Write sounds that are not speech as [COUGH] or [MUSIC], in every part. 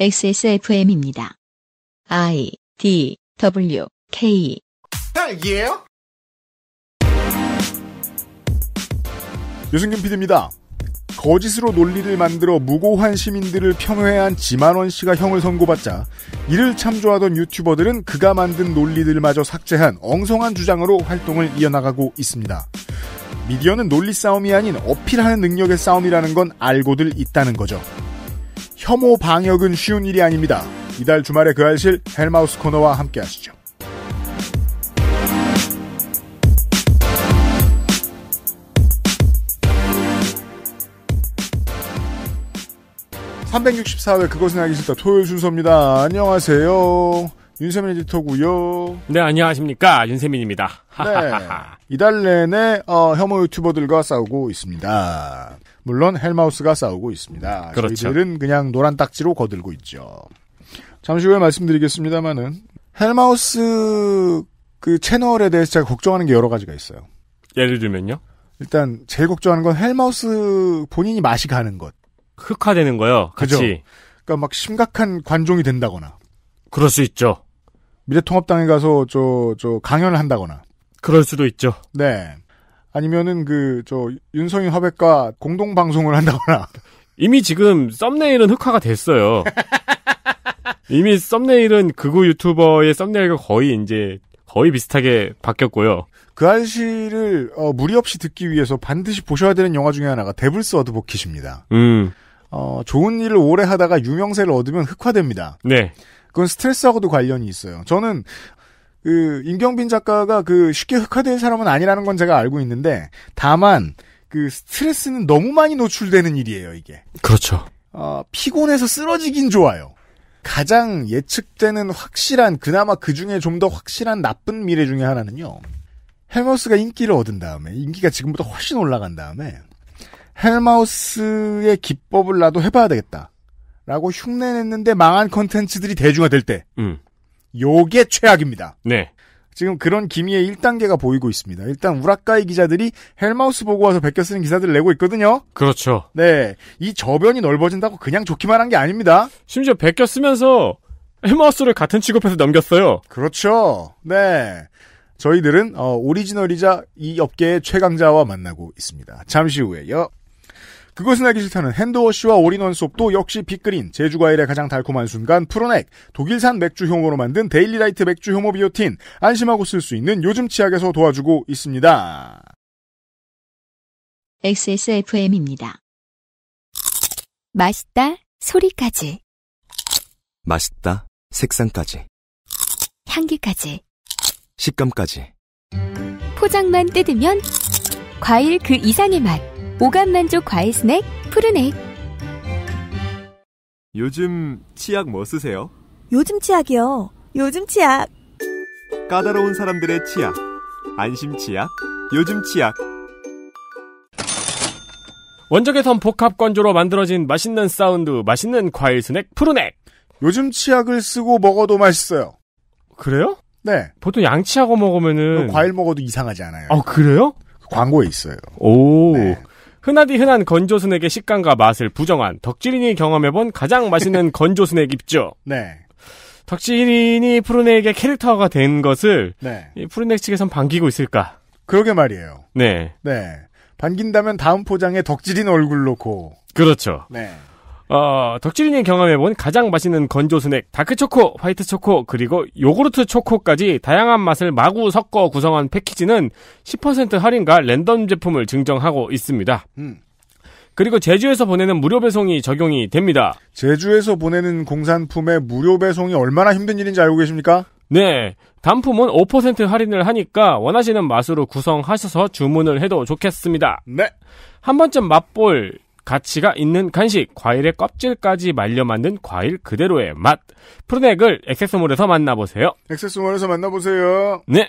XSFM입니다. I D W K 헬기예요? 유승균 PD입니다. 거짓으로 논리를 만들어 무고한 시민들을 평회한 지만원 씨가 형을 선고받자 이를 참조하던 유튜버들은 그가 만든 논리들마저 삭제한 엉성한 주장으로 활동을 이어나가고 있습니다. 미디어는 논리 싸움이 아닌 어필하는 능력의 싸움이라는 건 알고들 있다는 거죠. 혐오 방역은 쉬운 일이 아닙니다. 이달 주말에 그 알실 헬마우스 코너와 함께 하시죠. (364회) 그것은 알기 싫다 토요일 순서입니다 안녕하세요 윤세민 에디터고요 네 안녕하십니까 윤세민입니다 네, [LAUGHS] 이달 내내 어, 혐오 유튜버들과 싸우고 있습니다 물론 헬마우스가 싸우고 있습니다. 그렇죠. 저희들은 그냥 노란 딱지로 거들고 있죠. 잠시 후에 말씀드리겠습니다만은 헬마우스 그 채널에 대해서 제가 걱정하는 게 여러 가지가 있어요. 예를 들면요? 일단 제일 걱정하는 건 헬마우스 본인이 맛이 가는 것. 흑화되는 거요. 같이. 그죠? 그러니까 막 심각한 관종이 된다거나. 그럴 수 있죠. 미래통합당에 가서 저 저 강연을 한다거나. 그럴 수도 있죠. 네. 아니면은 그 저 윤성인 화백과 공동 방송을 한다거나 [LAUGHS] 이미 지금 썸네일은 흑화가 됐어요. [LAUGHS] 이미 썸네일은 그우 유튜버의 썸네일과 거의 이제 거의 비슷하게 바뀌었고요. 그 한시를 어, 무리 없이 듣기 위해서 반드시 보셔야 되는 영화 중에 하나가 데블스 어드보킷입니다. 음. 어, 좋은 일을 오래 하다가 유명세를 얻으면 흑화됩니다. 네. 그건 스트레스하고도 관련이 있어요. 저는 그 임경빈 작가가 그 쉽게 흑화될 사람은 아니라는 건 제가 알고 있는데 다만 그 스트레스는 너무 많이 노출되는 일이에요 이게. 그렇죠. 어, 피곤해서 쓰러지긴 좋아요. 가장 예측되는 확실한 그나마 그 중에 좀 더 확실한 나쁜 미래 중에 하나는요. 헬마우스가 인기를 얻은 다음에 인기가 지금보다 훨씬 올라간 다음에 헬마우스의 기법을 나도 해봐야 되겠다. 라고 흉내냈는데 망한 컨텐츠들이 대중화될 때. 음. 요게 최악입니다. 네. 지금 그런 기미의 1단계가 보이고 있습니다. 일단 우라카이 기자들이 헬마우스 보고 와서 베껴 쓰는 기사들을 내고 있거든요. 그렇죠. 네. 이 저변이 넓어진다고 그냥 좋기만 한 게 아닙니다. 심지어 베껴 쓰면서 헬마우스를 같은 취급해서 넘겼어요. 그렇죠. 네. 저희들은 어, 오리지널이자 이 업계의 최강자와 만나고 있습니다. 잠시 후에요. 그것은 알기 싫다는 핸드워시와 올인원 수업도 역시 빅그린, 제주과일의 가장 달콤한 순간 프로넥, 독일산 맥주 효모로 만든 데일리라이트 맥주 효모 비오틴, 안심하고 쓸 수 있는 요즘 치약에서 도와주고 있습니다. XSFM입니다. 맛있다, 소리까지. 맛있다, 색상까지. 향기까지. 식감까지. 포장만 뜯으면 과일 그 이상의 맛. 오감만족 과일 스낵 푸르넥 요즘 치약 뭐 쓰세요? 요즘 치약이요. 요즘 치약. 까다로운 사람들의 치약. 안심 치약. 요즘 치약. 원적외선 복합 건조로 만들어진 맛있는 사운드, 맛있는 과일 스낵 푸르넥. 요즘 치약을 쓰고 먹어도 맛있어요. 그래요? 네. 보통 양치하고 먹으면은 그 과일 먹어도 이상하지 않아요. 아 그래요? 그 광고에 있어요. 오. 네. 흔하디 흔한 건조스낵의 식감과 맛을 부정한 덕질인이 경험해본 가장 맛있는 [LAUGHS] 건조스낵 입죠. 네. 덕질인이 푸른에게 캐릭터가 된 것을 네. 이 푸른액 측에선 반기고 있을까? 그러게 말이에요. 네. 네. 반긴다면 다음 포장에 덕질인 얼굴 놓고. 그렇죠. 네. 어, 덕질인이 경험해본 가장 맛있는 건조 스낵, 다크초코, 화이트초코, 그리고 요구르트 초코까지 다양한 맛을 마구 섞어 구성한 패키지는 10% 할인과 랜덤 제품을 증정하고 있습니다. 음. 그리고 제주에서 보내는 무료 배송이 적용이 됩니다. 제주에서 보내는 공산품의 무료 배송이 얼마나 힘든 일인지 알고 계십니까? 네. 단품은 5% 할인을 하니까 원하시는 맛으로 구성하셔서 주문을 해도 좋겠습니다. 네. 한 번쯤 맛볼 가치가 있는 간식, 과일의 껍질까지 말려 만든 과일 그대로의 맛. 프로넥을 엑세스몰에서 만나보세요. 엑세스몰에서 만나보세요. 네.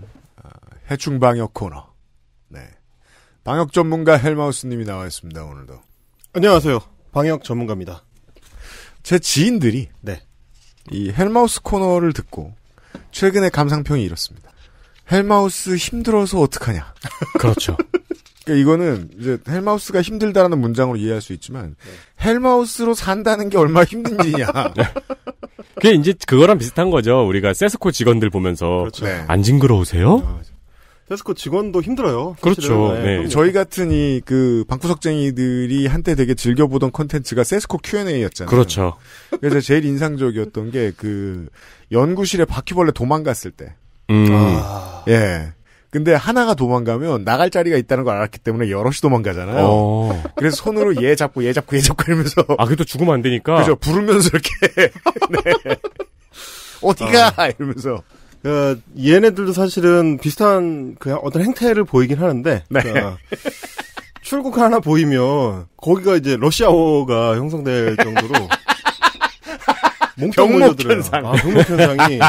해충 방역 코너. 네. 방역 전문가 헬마우스님이 나와 있습니다, 오늘도. 안녕하세요. 방역 전문가입니다. 제 지인들이. 네. 이 헬마우스 코너를 듣고, 최근에 감상평이 이렇습니다. 헬마우스 힘들어서 어떡하냐. [LAUGHS] 그렇죠. 그러니까 이거는 이제 헬마우스가 힘들다라는 문장으로 이해할 수 있지만 네. 헬마우스로 산다는 게 얼마나 힘든 지냐 [LAUGHS] 네. 그게 이제 그거랑 비슷한 거죠. 우리가 세스코 직원들 보면서 그렇죠. 네. 안 징그러우세요? 아, 페스코 직원도 힘들어요. 그렇죠. 네. 네. 저희 같은 이 그 방구석쟁이들이 한때 되게 즐겨보던 컨텐츠가 세스코 Q&A였잖아요. 그렇죠. 그래서 제일 인상적이었던 게 그 연구실에 바퀴벌레 도망갔을 때. 음. 아. 예. 근데 하나가 도망가면 나갈 자리가 있다는 걸 알았기 때문에 여럿이 도망가잖아요. 어. 그래서 손으로 얘 잡고 얘 잡고 얘 잡고 이러면서 아, 그래도 죽으면 안 되니까. 그죠. 부르면서 이렇게 [LAUGHS] 네. 어디가 아. 이러면서 그 얘네들도 사실은 비슷한 그 어떤 행태를 보이긴 하는데 네. 그 출국 하나 보이면 거기가 이제 러시아어가 형성될 정도로 [LAUGHS] 병목현상. 아, 병목현상이.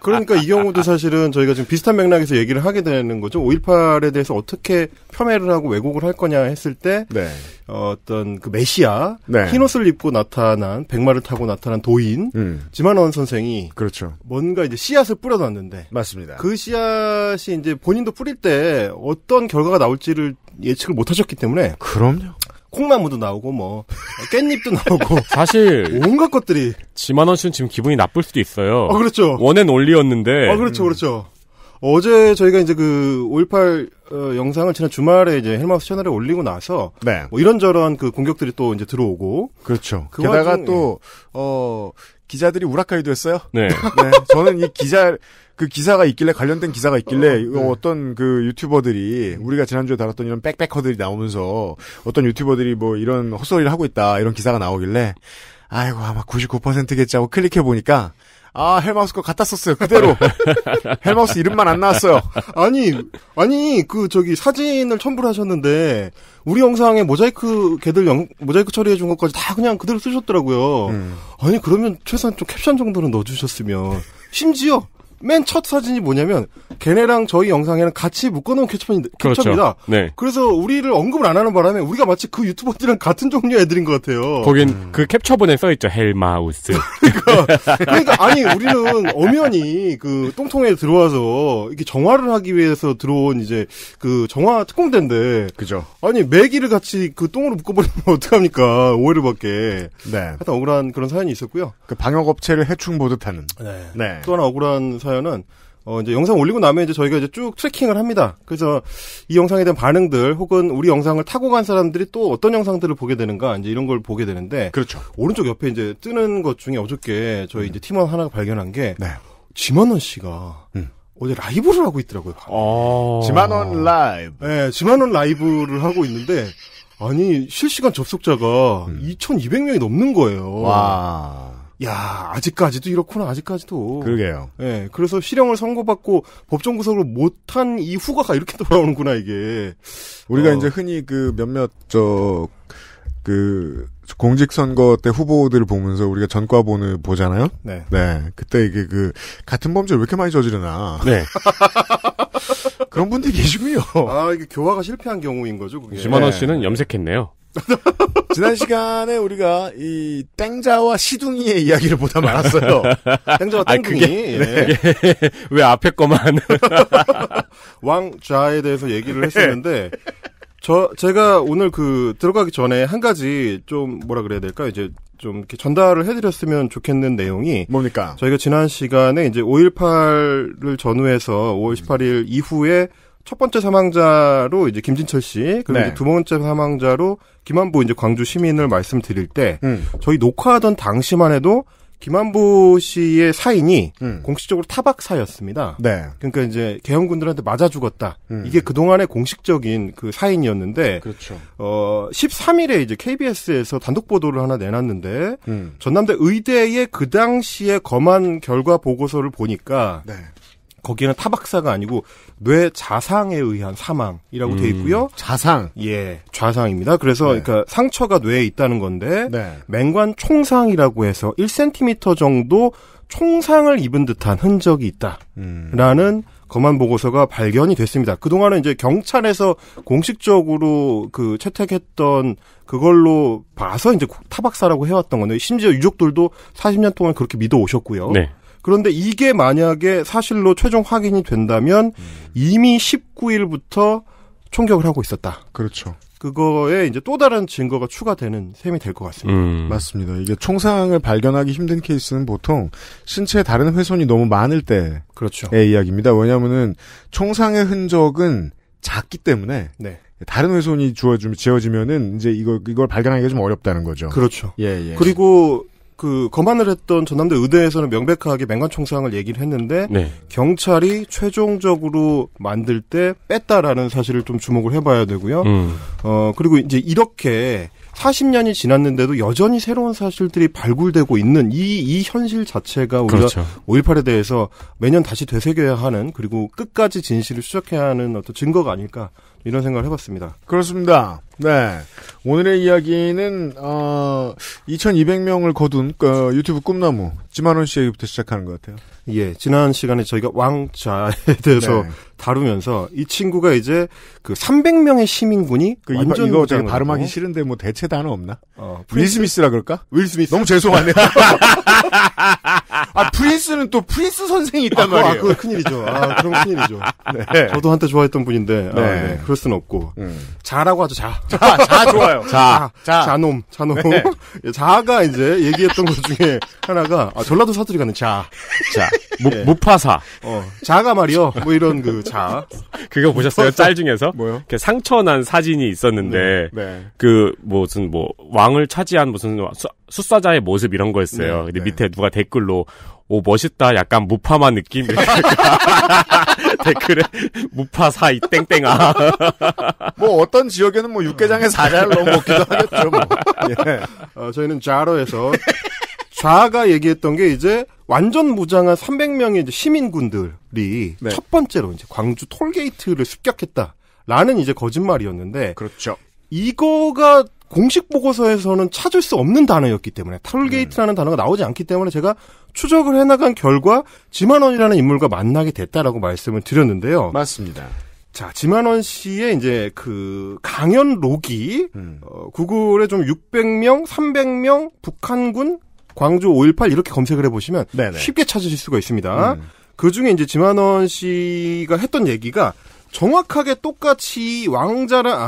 [LAUGHS] 그러니까 이 경우도 사실은 저희가 지금 비슷한 맥락에서 얘기를 하게 되는 거죠. 5.18에 대해서 어떻게 폄훼를 하고 왜곡을 할 거냐 했을 때 네. 어, 떤그 메시아 네. 흰옷을 입고 나타난 백마를 타고 나타난 도인 음. 지만원 선생이 그렇죠. 뭔가 이제 씨앗을 뿌려놨는데 맞습니다. 그 씨앗이 이제 본인도 뿌릴 때 어떤 결과가 나올지를 예측을 못하셨기 때문에 그럼요. 콩나무도 나오고 뭐 깻잎도 나오고 [LAUGHS] 사실 온갖 것들이 지만원 씨는 지금 기분이 나쁠 수도 있어요. 어 그렇죠. 원앤 올리였는데. 어 그렇죠 그렇죠. 어제 저희가 이제 그5.18 어, 영상을 지난 주말에 이제 헬마우스 채널에 올리고 나서 네. 뭐 이런저런 그 공격들이 또 이제 들어오고 그렇죠. 그 게다가 에 또어 기자들이 우라카이도 했어요. 네. [LAUGHS] 네. 저는 이 기자 그 기사가 있길래 관련된 기사가 있길래 어, 네. 어떤 그 유튜버들이 음. 우리가 지난주에 다뤘던 이런 백패커들이 나오면서 어떤 유튜버들이 뭐 이런 헛소리를 하고 있다 이런 기사가 나오길래 아이고 아마 99%겠지 하고 클릭해 보니까 아 헬마우스 거 갖다 썼어요 그대로 [LAUGHS] 헬마우스 이름만 안 나왔어요 아니 아니 그 저기 사진을 첨부하셨는데 우리 영상에 모자이크 개들 영, 모자이크 처리해 준 것까지 다 그냥 그대로 쓰셨더라고요 음. 아니 그러면 최소한 좀 캡션 정도는 넣어주셨으면 심지어 맨첫 사진이 뭐냐면 걔네랑 저희 영상에는 같이 묶어놓은 캡처판이, 그렇죠. 입니다 네. 그래서 우리를 언급을 안 하는 바람에 우리가 마치 그 유튜버들이랑 같은 종류 의 애들인 것 같아요. 거긴 음. 그 캡처본에 써있죠. 헬마우스. [LAUGHS] 그러니까, 그러니까 아니 우리는 엄연히 그 똥통에 들어와서 이렇게 정화를 하기 위해서 들어온 이제 그 정화 특공대인데. 그죠. 아니 매기를 같이 그 똥으로 묶어버리면 [LAUGHS] 어떡합니까. 오해를 받게. 네. 하여튼 억울한 그런 사연이 있었고요. 그 방역업체를 해충 보듯 하는. 네. 네. 또 하나 억울한 사연 사연은 어 이제 영상 올리고 나면 이제 저희가 이제 쭉 트래킹을 합니다. 그래서 이 영상에 대한 반응들 혹은 우리 영상을 타고 간 사람들이 또 어떤 영상들을 보게 되는가 이제 이런 걸 보게 되는데 그렇죠. 오른쪽 옆에 이제 뜨는 것 중에 어저께 저희 이제 음. 팀원 하나가 발견한 게 네. 지만원 씨가 음. 어제 라이브를 하고 있더라고요. 어... 지만원 아. 라이브. 네, 지만원 라이브를 하고 있는데 아니 실시간 접속자가 음. 2,200명이 넘는 거예요. 와. 야 아직까지도 이렇구나 아직까지도 그러게요. 예, 네, 그래서 실형을 선고받고 법정 구속을 못한 이 후과가 이렇게 [LAUGHS] 돌아오는구나 이게 우리가 어. 이제 흔히 그 몇몇 저그 공직선거 때 후보들을 보면서 우리가 전과본을 보잖아요. 네. 네. 그때 이게 그 같은 범죄를 왜 이렇게 많이 저지르나. 네. [LAUGHS] 그런 분들이 계시군요. 아 이게 교화가 실패한 경우인 거죠. 그게. 만원 네. 씨는 염색했네요. [LAUGHS] 지난 시간에 우리가 이 땡자와 시둥이의 이야기를 보다 말았어요. [LAUGHS] 땡자와 땡둥이. 아, 네. 네. [LAUGHS] 왜 앞에 것만 왕좌에 대해서 얘기를 했었는데 저 제가 오늘 그 들어가기 전에 한 가지 좀 뭐라 그래야 될까 이제 좀 이렇게 전달을 해드렸으면 좋겠는 내용이 뭡니까? 저희가 지난 시간에 이제 5.18을 전후해서 5월 18일 이후에 첫 번째 사망자로 이제 김진철 씨, 그리고 네. 두 번째 사망자로 김한부 이제 광주 시민을 말씀드릴 때 음. 저희 녹화하던 당시만 해도 김한부 씨의 사인이 음. 공식적으로 타박사였습니다. 네. 그러니까 이제 개헌군들한테 맞아 죽었다. 음. 이게 그동안의 공식적인 그 사인이었는데 그렇죠. 어 13일에 이제 KBS에서 단독 보도를 하나 내놨는데 음. 전남대 의대의 그 당시에 검안 결과 보고서를 보니까 네. 거기는 타박사가 아니고 뇌 자상에 의한 사망이라고 음, 돼 있고요. 자상. 예, 좌상입니다. 그래서 네. 그러니까 상처가 뇌에 있다는 건데 네. 맹관 총상이라고 해서 1cm 정도 총상을 입은 듯한 흔적이 있다라는 음. 검안 보고서가 발견이 됐습니다. 그동안은 이제 경찰에서 공식적으로 그 채택했던 그걸로 봐서 이제 타박사라고 해왔던 건데 심지어 유족들도 40년 동안 그렇게 믿어 오셨고요. 네. 그런데 이게 만약에 사실로 최종 확인이 된다면 음. 이미 19일부터 총격을 하고 있었다. 그렇죠. 그거에 이제 또 다른 증거가 추가되는 셈이 될 것 같습니다. 음. 맞습니다. 이게 총상을 발견하기 힘든 케이스는 보통 신체에 다른 훼손이 너무 많을 때의 그렇죠. 이야기입니다. 왜냐하면은 총상의 흔적은 작기 때문에 네. 다른 훼손이 주어지면은 이제 이걸 이걸 발견하기가 좀 어렵다는 거죠. 그렇죠. 예, 예. 그리고 그거만을 했던 전남대 의대에서는 명백하게 맹관총상을 얘기를 했는데 네. 경찰이 최종적으로 만들 때 뺐다라는 사실을 좀 주목을 해봐야 되고요. 음. 어 그리고 이제 이렇게 40년이 지났는데도 여전히 새로운 사실들이 발굴되고 있는 이, 이 현실 자체가 우리가 그렇죠. 5.18에 대해서 매년 다시 되새겨야 하는 그리고 끝까지 진실을 수적해야 하는 어떤 증거가 아닐까 이런 생각을 해봤습니다. 그렇습니다. 네. 오늘의 이야기는, 어, 2200명을 거둔 어, 유튜브 꿈나무, 지만원 씨 얘기부터 시작하는 것 같아요. 예. 지난 시간에 저희가 왕자에 [LAUGHS] 대해서 네. 다루면서 이 친구가 이제 그 300명의 시민군이 그 완전 이거, 이거 발음하기 싫은데 뭐 대체 단어 없나? 어, 윌 스미스라 그럴까? 윌 스미스. 너무 죄송하네요. [LAUGHS] 아, 프린스는 또 프린스 선생이 있단 아, 아 말이에요. 아, 그거 큰일이죠. 아, 그럼 큰일이죠. 네. 네. 저도 한때 좋아했던 분인데, 아, 네. 아, 네. 그럴 순 없고. 음. 자라고 하죠, 자. 자, 자 좋아요. 자, 자. 자놈, 자놈. 네. 예, 자가 이제 얘기했던 것 중에 하나가, 아, 전라도 사투리 가는 자. 자. 무, 예. 무파사. 어, 자가 말이요. 뭐 이런 그 자. 그거 보셨어요? 짤 중에서? 뭐요? 이렇게 상처난 사진이 있었는데, 네. 네. 그 무슨 뭐 왕을 차지한 무슨 수사자의 모습 이런 거였어요. 네, 근데 네. 밑에 누가 댓글로 오 멋있다 약간 무파만 느낌 [LAUGHS] 댓글에 무파 사이 땡땡아 [LAUGHS] 뭐 어떤 지역에는 뭐 육개장에 사자를 넣어 먹기도 하겠죠. 뭐. [LAUGHS] 예. 어, 저희는 좌로에서 좌가 얘기했던 게 이제 완전 무장한 300명의 이제 시민군들이 네. 첫 번째로 이제 광주 톨게이트를 습격했다라는 이제 거짓말이었는데 그렇죠. 이거가 공식 보고서에서는 찾을 수 없는 단어였기 때문에 톨게이트라는 음. 네. 단어가 나오지 않기 때문에 제가 추적을 해나간 결과 지만원이라는 인물과 만나게 됐다라고 말씀을 드렸는데요. 맞습니다. 자, 지만원 씨의 이제 그 강연 록이 음. 어, 구글에 좀 600명, 300명 북한군 광주 5.18 이렇게 검색을 해보시면 네네. 쉽게 찾으실 수가 있습니다. 음. 그 중에 이제 지만원 씨가 했던 얘기가 정확하게 똑같이 왕자라 아,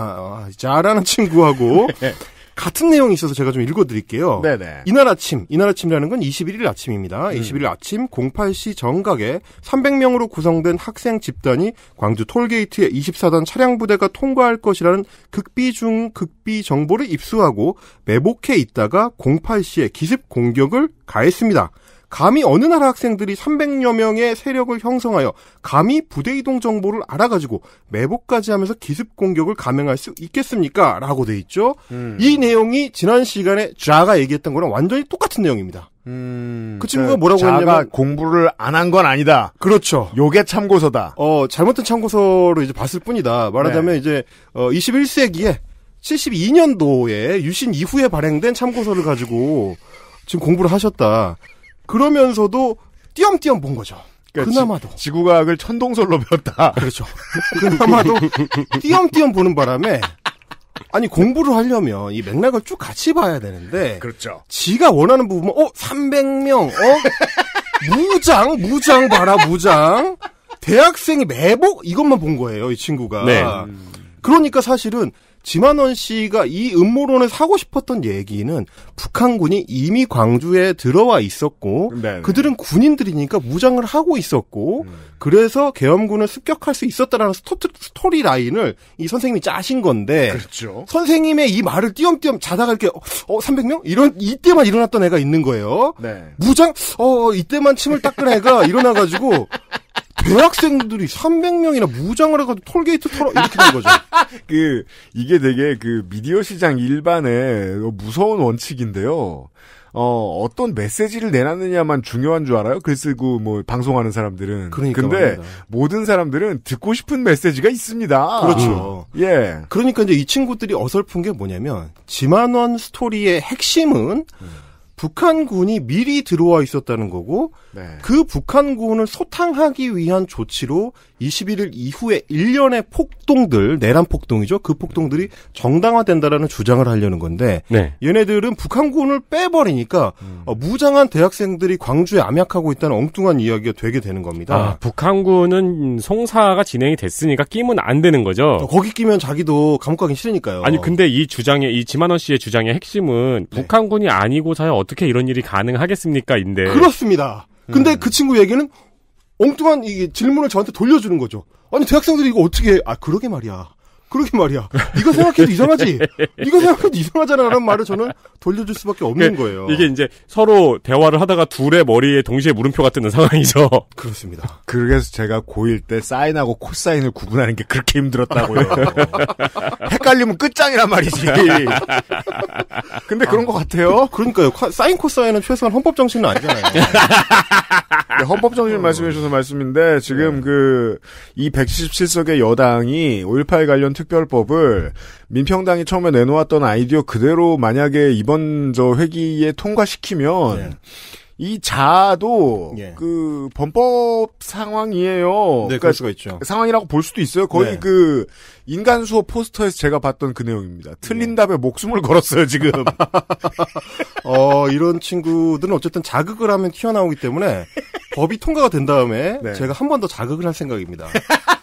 아 자라는 친구하고 [LAUGHS] 네. 같은 내용이 있어서 제가 좀 읽어드릴게요. 네네. 네. 이날 아침, 이날 아침이라는 건 21일 아침입니다. 음. 21일 아침 08시 정각에 300명으로 구성된 학생 집단이 광주 톨게이트에 24단 차량 부대가 통과할 것이라는 극비 중 극비 정보를 입수하고 매복해 있다가 08시에 기습 공격을 가했습니다. 감히 어느 나라 학생들이 300여 명의 세력을 형성하여 감히 부대 이동 정보를 알아가지고 매복까지 하면서 기습 공격을 감행할 수 있겠습니까? 라고 돼 있죠. 음. 이 내용이 지난 시간에 자가 얘기했던 거랑 완전히 똑같은 내용입니다. 음, 그 친구가 그러니까 뭐라고 자가 했냐면 공부를 안 한 건 아니다. 그렇죠. 요게 참고서다. 어, 잘못된 참고서로 이제 봤을 뿐이다. 말하자면 네. 이제 어, 21세기에 72년도에 유신 이후에 발행된 참고서를 가지고 지금 공부를 하셨다. 그러면서도 띄엄띄엄 본 거죠. 그러니까 그나마도 지, 구과학을 천동설로 배웠다. 그렇죠. 그나마도 띄엄띄엄 보는 바람에 아니 공부를 하려면 이 맥락을 쭉 같이 봐야 되는데 그렇죠. 지가 원하는 부분만어 300명 어 무장 무장 봐라 무장 대학생이 매복 이것만 본 거예요 이 친구가. 네. 그러니까 사실은 지만원 씨가 이 음모론을 사고 싶었던 얘기는 북한군이 이미 광주에 들어와 있었고 네네. 네. 그들은 군인들이니까 무장을 하고 있었고 음. 그래서 계엄군을 습격할 수 있었다라는 스토트, 스토리 라인을 이 선생님이 짜신 건데 그렇죠. 선생님의 이 말을 띄엄띄엄 자다가 이렇게 어 300명 이런 이때만 일어났던 애가 있는 거예요. 네. 무장 어 이때만 침을 닦은 애가 일어나가지고 대학생들이 300명이나 무장을 해가지고 톨게이트 털어 이렇게 된 거죠. [LAUGHS] 그 이게 되게 그 미디어 시장 일반의 무서운 원칙인데요. 어 어떤 메시지를 내놨느냐만 중요한 줄 알아요. 글 쓰고 뭐 방송하는 사람들은. 그러니까 근데 맞습니다. 모든 사람들은 듣고 싶은 메시지가 있습니다. 그렇죠. 음. 예. 그러니까 이제 이 친구들이 어설픈 게 뭐냐면 지만원 스토리의 핵심은. 음. 북한군이 미리 들어와 있었다는 거고 네. 그 북한군을 소탕하기 위한 조치로 21일 이후에 일련의 폭동들 내란 폭동이죠. 그 폭동들이 정당화된다라는 주장을 하려는 건데 네. 얘네들은 북한군을 빼버리니까 음. 어, 무장한 대학생들이 광주에 암약하고 있다는 엉뚱한 이야기가 되게 되는 겁니다. 아, 북한군은 송사가 진행이 됐으니까 끼면 안 되는 거죠. 어, 거기 끼면 자기도 감옥 가기 싫으니까요. 아니 근데 이주장에이 지만원 씨의 주장의 핵심은 네. 북한군이 아니고사야 어떻게 어떻게 이런 일이 가능하겠습니까?인데 그렇습니다. 근데 음. 그 친구 얘기는 엉뚱한 이 질문을 저한테 돌려주는 거죠. 아니 대학생들이 이거 어떻게 아 그러게 말이야. 그러게 말이야. 네가 생각해도 이상하지. 네가 [LAUGHS] 생각해도 이상하잖아라는 말을 저는 돌려줄 수밖에 없는 그러니까 거예요. 이게 이제 서로 대화를 하다가 둘의 머리에 동시에 물음표가 뜨는 상황이죠. 그렇습니다. 그래서 제가 고1 때 사인하고 코사인을 구분하는 게 그렇게 힘들었다고요. [LAUGHS] 헷갈리면 끝장이란 말이지. [LAUGHS] 근데 그런 것 같아요. 그, 그러니까요. 사인 코사인은 최소한 헌법 정신은 아니잖아요. 네, 헌법 정신 말씀해 주셔서 말씀인데 지금 그 이 177석의 여당이 5.18 관련 특별법을 민평당이 처음에 내놓았던 아이디어 그대로 만약에 이번 저 회기에 통과시키면 네. 이 자아도 예. 그 범법 상황이에요. 네, 그러니까 수가 있죠. 상황이라고 볼 수도 있어요. 거의 네. 그 인간 수호 포스터에서 제가 봤던 그 내용입니다. 틀린 예. 답에 목숨을 걸었어요 지금. [LAUGHS] 어 이런 친구들은 어쨌든 자극을 하면 튀어나오기 때문에 법이 통과가 된 다음에 네. 제가 한 번 더 자극을 할 생각입니다. [LAUGHS]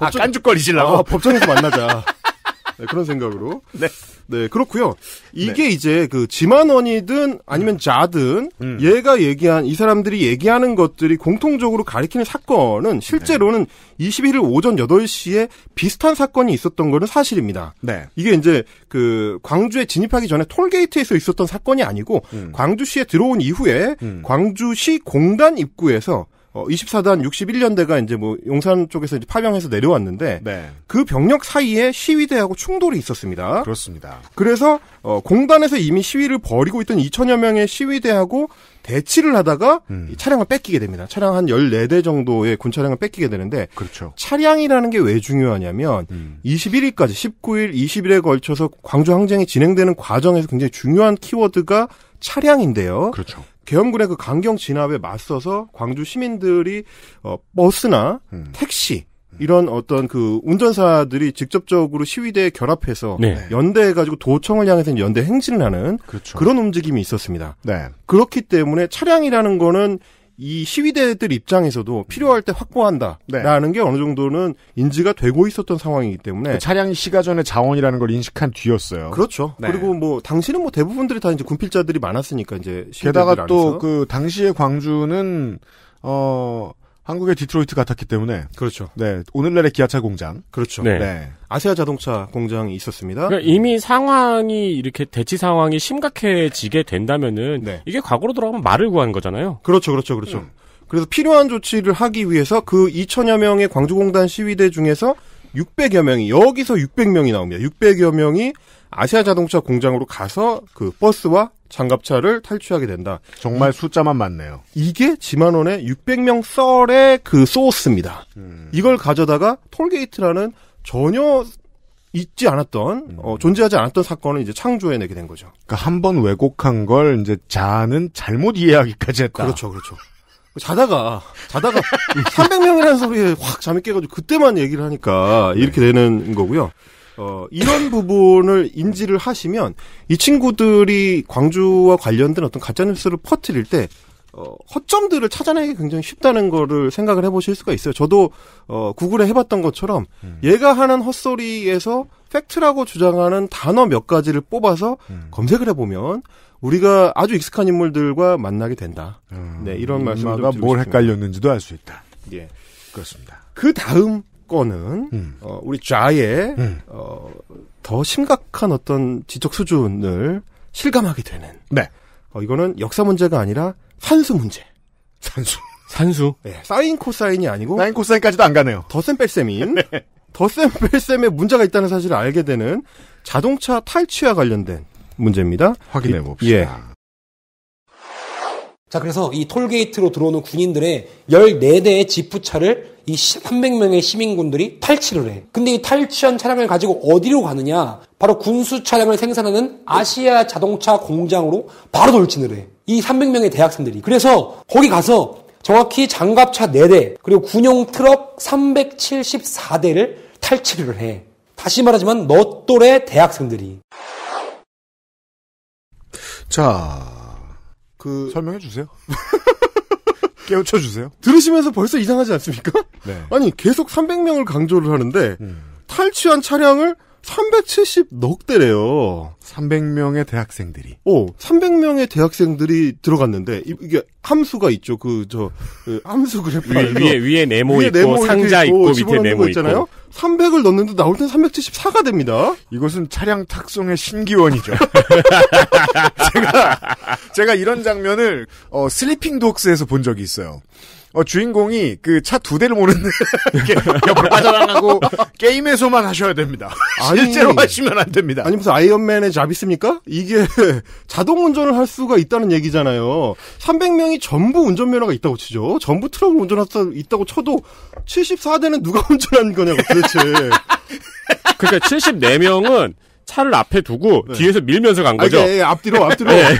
아, 법정... 아, 깐죽거리시려고? 아, 법정에서 만나자. [LAUGHS] 네, 그런 생각으로. 네. 네, 그렇고요 이게 네. 이제 그 지만원이든 아니면 음. 자든 음. 얘가 얘기한, 이 사람들이 얘기하는 것들이 공통적으로 가리키는 사건은 실제로는 네. 21일 오전 8시에 비슷한 사건이 있었던 거는 사실입니다. 네. 이게 이제 그 광주에 진입하기 전에 톨게이트에서 있었던 사건이 아니고 음. 광주시에 들어온 이후에 음. 광주시 공단 입구에서 어, 24단 61년대가 이제 뭐 용산 쪽에서 이제 파병해서 내려왔는데 네. 그 병력 사이에 시위대하고 충돌이 있었습니다. 그렇습니다. 그래서 어, 공단에서 이미 시위를 벌이고 있던 2천여 명의 시위대하고 대치를 하다가 음. 차량을 뺏기게 됩니다. 차량 한 14대 정도의 군 차량을 뺏기게 되는데 그렇죠. 차량이라는 게 왜 중요하냐면 음. 21일까지 19일, 20일에 걸쳐서 광주 항쟁이 진행되는 과정에서 굉장히 중요한 키워드가 차량인데요. 그렇죠. 계엄군의 그 강경 진압에 맞서서 광주 시민들이 어, 버스나 음. 택시 이런 어떤 그 운전사들이 직접적으로 시위대에 결합해서 네. 연대해가지고 도청을 향해서 연대 행진을 하는 그렇죠. 그런 움직임이 있었습니다. 네. 그렇기 때문에 차량이라는 거는 이 시위대들 입장에서도 필요할 때 확보한다라는 네. 게 어느 정도는 인지가 되고 있었던 상황이기 때문에 그 차량이 시가전의 자원이라는 걸 인식한 뒤였어요. 그렇죠. 네. 그리고 뭐 당시는 뭐 대부분들이 다 이제 군필자들이 많았으니까 이제 게다가 또 그 당시의 광주는 어 한국의 디트로이트 같았기 때문에 그렇죠. 네 오늘날의 기아차 공장 그렇죠. 네, 네. 아세아 자동차 공장이 있었습니다. 그러니까 이미 상황이 이렇게 대치 상황이 심각해지게 된다면은 네. 이게 과거로 돌아가면 말을 구한 거잖아요. 그렇죠, 그렇죠, 그렇죠. 음. 그래서 필요한 조치를 하기 위해서 그 2천여 명의 광주공단 시위대 중에서 600여 명이 여기서 600명이 나옵니다. 600여 명이 아시아 자동차 공장으로 가서 그 버스와 장갑차를 탈취하게 된다. 정말 숫자만 맞네요 이게 지만원의 600명 썰의 그 소스입니다. 음. 이걸 가져다가 톨게이트라는 전혀 있지 않았던 음. 어, 존재하지 않았던 사건을 이제 창조해내게 된 거죠. 그러니까 한 번 왜곡한 걸 이제 자는 잘못 이해하기까지 했다. 그렇죠, 그렇죠. 자다가 자다가 300명이라는 [LAUGHS] 소리에 확 잠이 깨가지고 그때만 얘기를 하니까 네. 이렇게 되는 거고요. 어, 이런 부분을 인지를 하시면 이 친구들이 광주와 관련된 어떤 가짜뉴스를 퍼뜨릴 때 어, 허점들을 찾아내기 굉장히 쉽다는 거를 생각을 해보실 수가 있어요. 저도 어, 구글에 해봤던 것처럼 음. 얘가 하는 헛소리에서 팩트라고 주장하는 단어 몇 가지를 뽑아서 음. 검색을 해보면 우리가 아주 익숙한 인물들과 만나게 된다. 음. 네, 이런 말씀을 뭘 헷갈렸는지도 알 수 있다. 예, 그렇습니다. 그 다음 사건은 음. 어, 우리 좌의 음. 어, 더 심각한 어떤 지적 수준을 실감하게 되는. 네. 어, 이거는 역사 문제가 아니라 산수 문제. 산수. [LAUGHS] 산수. 네, 사인 코사인이 아니고 사인 코사인까지도 안 가네요. 더셈 뺄셈인. [LAUGHS] 네. 더셈 뺄셈에 문제가 있다는 사실을 알게 되는 자동차 탈취와 관련된 문제입니다. 확인해 예. 봅시다. 예. 자, 그래서 이 톨게이트로 들어오는 군인들의 14대의 지프차를 이 300명의 시민군들이 탈취를 해. 근데 이 탈취한 차량을 가지고 어디로 가느냐? 바로 군수 차량을 생산하는 아시아 자동차 공장으로 바로 돌진을 해. 이 300명의 대학생들이. 그래서 거기 가서 정확히 장갑차 4대, 그리고 군용 트럭 374대를 탈취를 해. 다시 말하지만 너 또래 대학생들이. 자, 그 설명해 주세요. [LAUGHS] 깨우쳐 주세요. 들으시면서 벌써 이상하지 않습니까? 네. [LAUGHS] 아니 계속 300명을 강조를 하는데 음. 탈취한 차량을 370넉 대래요. 300명의 대학생들이. 오, 어, 300명의 대학생들이 들어갔는데 이게 함수가 있죠. 그저 그 함수 그래프 위에 위에, 위에 네모 있고 상자 있고, 있고 밑에 네모 있잖아요. 있고. 300을 넣는데 나올 땐 374가 됩니다. 이것은 차량 탁송의 신기원이죠. [LAUGHS] 제가 제가 이런 장면을 어, 슬리핑 독스에서 본 적이 있어요. 어, 주인공이 그 차 두 대를 모는데 [LAUGHS] 옆으로 빠져나가고 게임에서만 하셔야 됩니다. [LAUGHS] 아니, 실제로 하시면 안 됩니다. 아니 무슨 아이언맨의 잡있습니까 이게 [LAUGHS] 자동 운전을 할 수가 있다는 얘기잖아요. 300명이 전부 운전면허가 있다고 치죠. 전부 트럭 운전할 수 있다고 쳐도 74대는 누가 운전한 거냐고 도대체. 그러니까 74명은 차를 앞에 두고 네. 뒤에서 밀면서 간 아, 거죠. 아, 예, 예, 앞뒤로 앞뒤로. 네. [LAUGHS]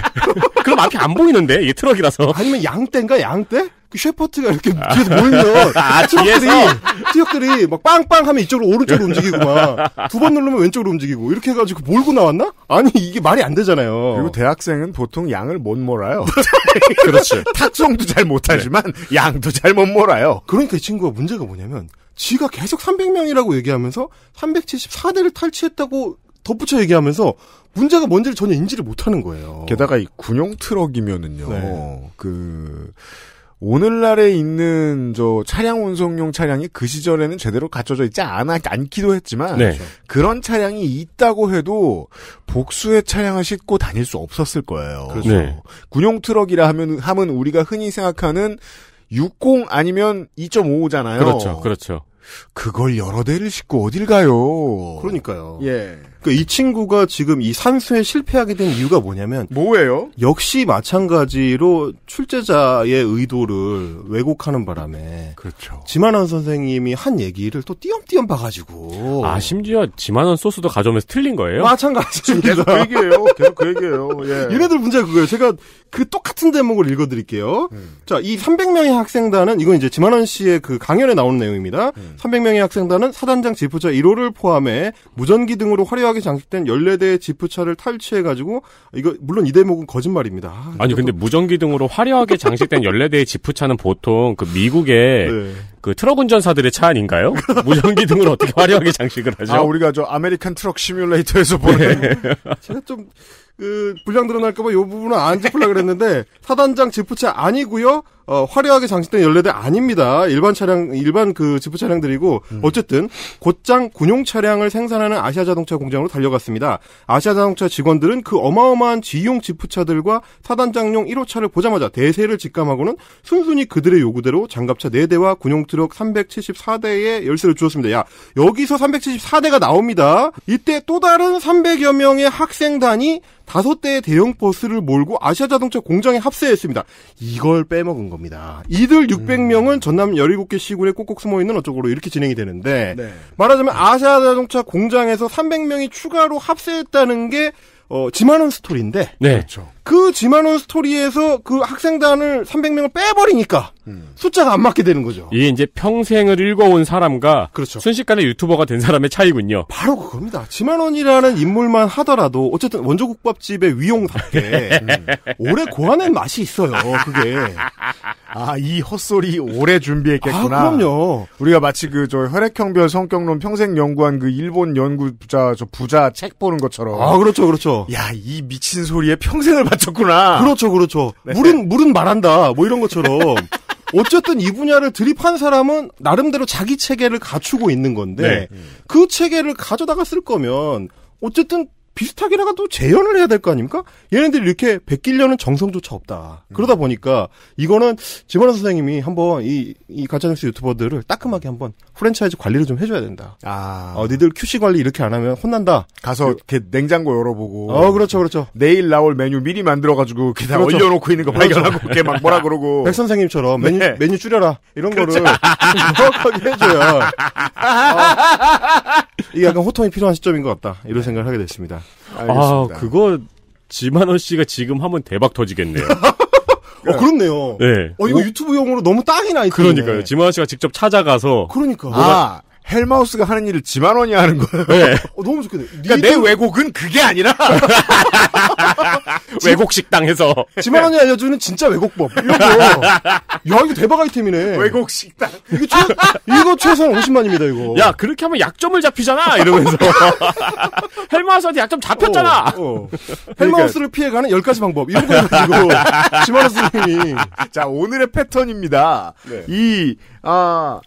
그럼 앞이 안 보이는데 이게 트럭이라서. 아니면 양떼인가 양떼? 그 셰퍼트가 이렇게 아. 뒤에서 모이면 [LAUGHS] 아, 트럭들이 트럭들이 막 빵빵하면 이쪽으로 오른쪽으로 움직이고 막두 번 누르면 왼쪽으로 움직이고 이렇게 해가지고 몰고 나왔나? 아니 이게 말이 안 되잖아요. 그리고 대학생은 보통 양을 못 몰아요. [LAUGHS] 그렇죠. 탁송도 잘 못하지만 네. 양도 잘 못 몰아요. 그러니까 이 친구가 문제가 뭐냐면 지가 계속 300명이라고 얘기하면서 374대를 탈취했다고 덧붙여 얘기하면서 문제가 뭔지를 전혀 인지를 못하는 거예요. 게다가 이 군용 트럭이면은요. 네. 그 오늘날에 있는 저 차량 운송용 차량이 그 시절에는 제대로 갖춰져 있지 않아 않기도 했지만 네. 그런 차량이 있다고 해도 복수의 차량을 싣고 다닐 수 없었을 거예요. 그렇죠. 네. 군용 트럭이라 하면 함은 우리가 흔히 생각하는 60 아니면 2.5잖아요. 그렇죠. 그렇죠. 그걸 여러 대를 싣고 어딜 가요? 그러니까요. 예. 그이 그러니까 친구가 지금 이 산수에 실패하게 된 이유가 뭐냐면 뭐예요? 역시 마찬가지로 출제자의 의도를 왜곡하는 바람에 그렇죠. 지만원 선생님이 한 얘기를 또 띄엄띄엄 봐가지고 아 심지어 지만원 소스도 가져오면서 틀린 거예요? 마찬가지 계속 그 얘기예요. 계속 그 얘기예요. 예. 얘네들 문제가 그거예요. 제가 그 똑같은 대목을 읽어드릴게요. 음. 자이 300명의 학생단은 이건 이제 지만원 씨의 그 강연에 나오는 내용입니다. 음. 300명의 학생단은 사단장 지포자 1호를 포함해 무전기 등으로 화려한 화려하게 장식된 열네대의 지프차를 탈취해가지고, 이거, 물론 이 대목은 거짓말입니다. 아, 아니, 근데 또... 무전기 등으로 화려하게 장식된 열네대의 지프차는 보통 그 미국의 네. 그 트럭 운전사들의 차 아닌가요? [LAUGHS] 무전기 등으로 어떻게 화려하게 장식을 하죠? 아, 우리가 저 아메리칸 트럭 시뮬레이터에서 보는. 네. 제가 좀, 그 불량 드러날까봐 이 부분은 안 짚으려 그랬는데 [LAUGHS] 사단장 지프차 아니고요. 어, 화려하게 장식된 연례대 아닙니다. 일반 차량 일반 그 지프 차량들이고 음. 어쨌든 곧장 군용 차량을 생산하는 아시아 자동차 공장으로 달려갔습니다. 아시아 자동차 직원들은 그 어마어마한 G용 지프차들과 사단장용 1호차를 보자마자 대세를 직감하고는 순순히 그들의 요구대로 장갑차 4대와 군용 트럭 374대의 열쇠를 주었습니다. 야 여기서 374대가 나옵니다. 이때 또 다른 300여 명의 학생단이 다섯 대의 대형 버스를 몰고 아시아자동차 공장에 합세했습니다. 이걸 빼먹은 겁니다. 이들 600명은 음. 전남 17개 시골에 꼭꼭 숨어 있는 어쩌고로 이렇게 진행이 되는데 네. 말하자면 아시아자동차 공장에서 300명이 추가로 합세했다는 게 어, 지만원 스토리인데. 네. 그렇죠. 그 지만원 스토리에서 그 학생단을 300명을 빼버리니까 음. 숫자가 안 맞게 되는 거죠. 이게 이제 평생을 읽어온 사람과 그렇죠. 순식간에 유튜버가 된 사람의 차이군요. 바로 그겁니다. 지만원이라는 인물만 하더라도 어쨌든 원조국밥집의 위용답게 [LAUGHS] 음. 오래 고안한 맛이 있어요. 그게 아이 헛소리 오래 준비했겠구나. 아, 그럼요. 우리가 마치 그 저 혈액형별 성격론 평생 연구한 그 일본 연구자 저 부자 책 보는 것처럼. 아 그렇죠, 그렇죠. 야 이 미친 소리에 평생을 받 맞췄구나. 그렇죠, 그렇죠. 네. 물은 물은 말한다. 뭐 이런 것처럼. 어쨌든 이 분야를 드립한 사람은 나름대로 자기 체계를 갖추고 있는 건데 네. 그 체계를 가져다가 쓸 거면 어쨌든 비슷하게라도 재현을 해야 될 거 아닙니까? 얘네들이 이렇게 베끼려는 정성조차 없다. 음. 그러다 보니까 이거는 지원환 선생님이 한번 이, 이 가짜뉴스 유튜버들을 따끔하게 한번 프랜차이즈 관리를 좀 해줘야 된다. 아. 어, 니들 QC 관리 이렇게 안 하면 혼난다. 가서 이렇게 냉장고 열어보고. 어, 그렇죠, 그렇죠. 내일 나올 메뉴 미리 만들어가지고 그다 그렇죠. 올려놓고 있는 거 그렇죠. 발견하고 그렇게 막 뭐라 그러고. [LAUGHS] 백 선생님처럼 메뉴, 네. 메뉴 줄여라. 이런 그렇죠. 거를 정확하게 해줘야. 어. [LAUGHS] 이게 약간 호통이 필요한 시점인 것 같다. 이런 생각을 하게 됐습니다. 알겠습니다. 아, 그거 지만원 씨가 지금 하면 대박 터지겠네요. [LAUGHS] 어, 그렇네요. 네. 어, 이거 유튜브용으로 너무 딱이나 있 그러니까요. 지만원 씨가 직접 찾아가서. 그러니까. 아, 헬마우스가 하는 일을 지만원이 하는 거예요. 네. [LAUGHS] 어, 너무 좋겠네. 그러니까 내 왜곡은 그게 아니라 [LAUGHS] 왜곡 식당에서 지만원이 알려주는 진짜 왜곡법. 이런 거. 야 이거 대박 아이템이네. 왜곡 식당. 이거 최 이거 최소한 50만입니다 이거. 야 그렇게 하면 약점을 잡히잖아 이러면서 [LAUGHS] 헬마우스한테 약점 잡혔잖아. 어, 어. 그러니까 헬마우스를 피해가는 10가지 방법 이런 거 가지고 지만원 선생님이 자 오늘의 패턴입니다. 네. 이 아.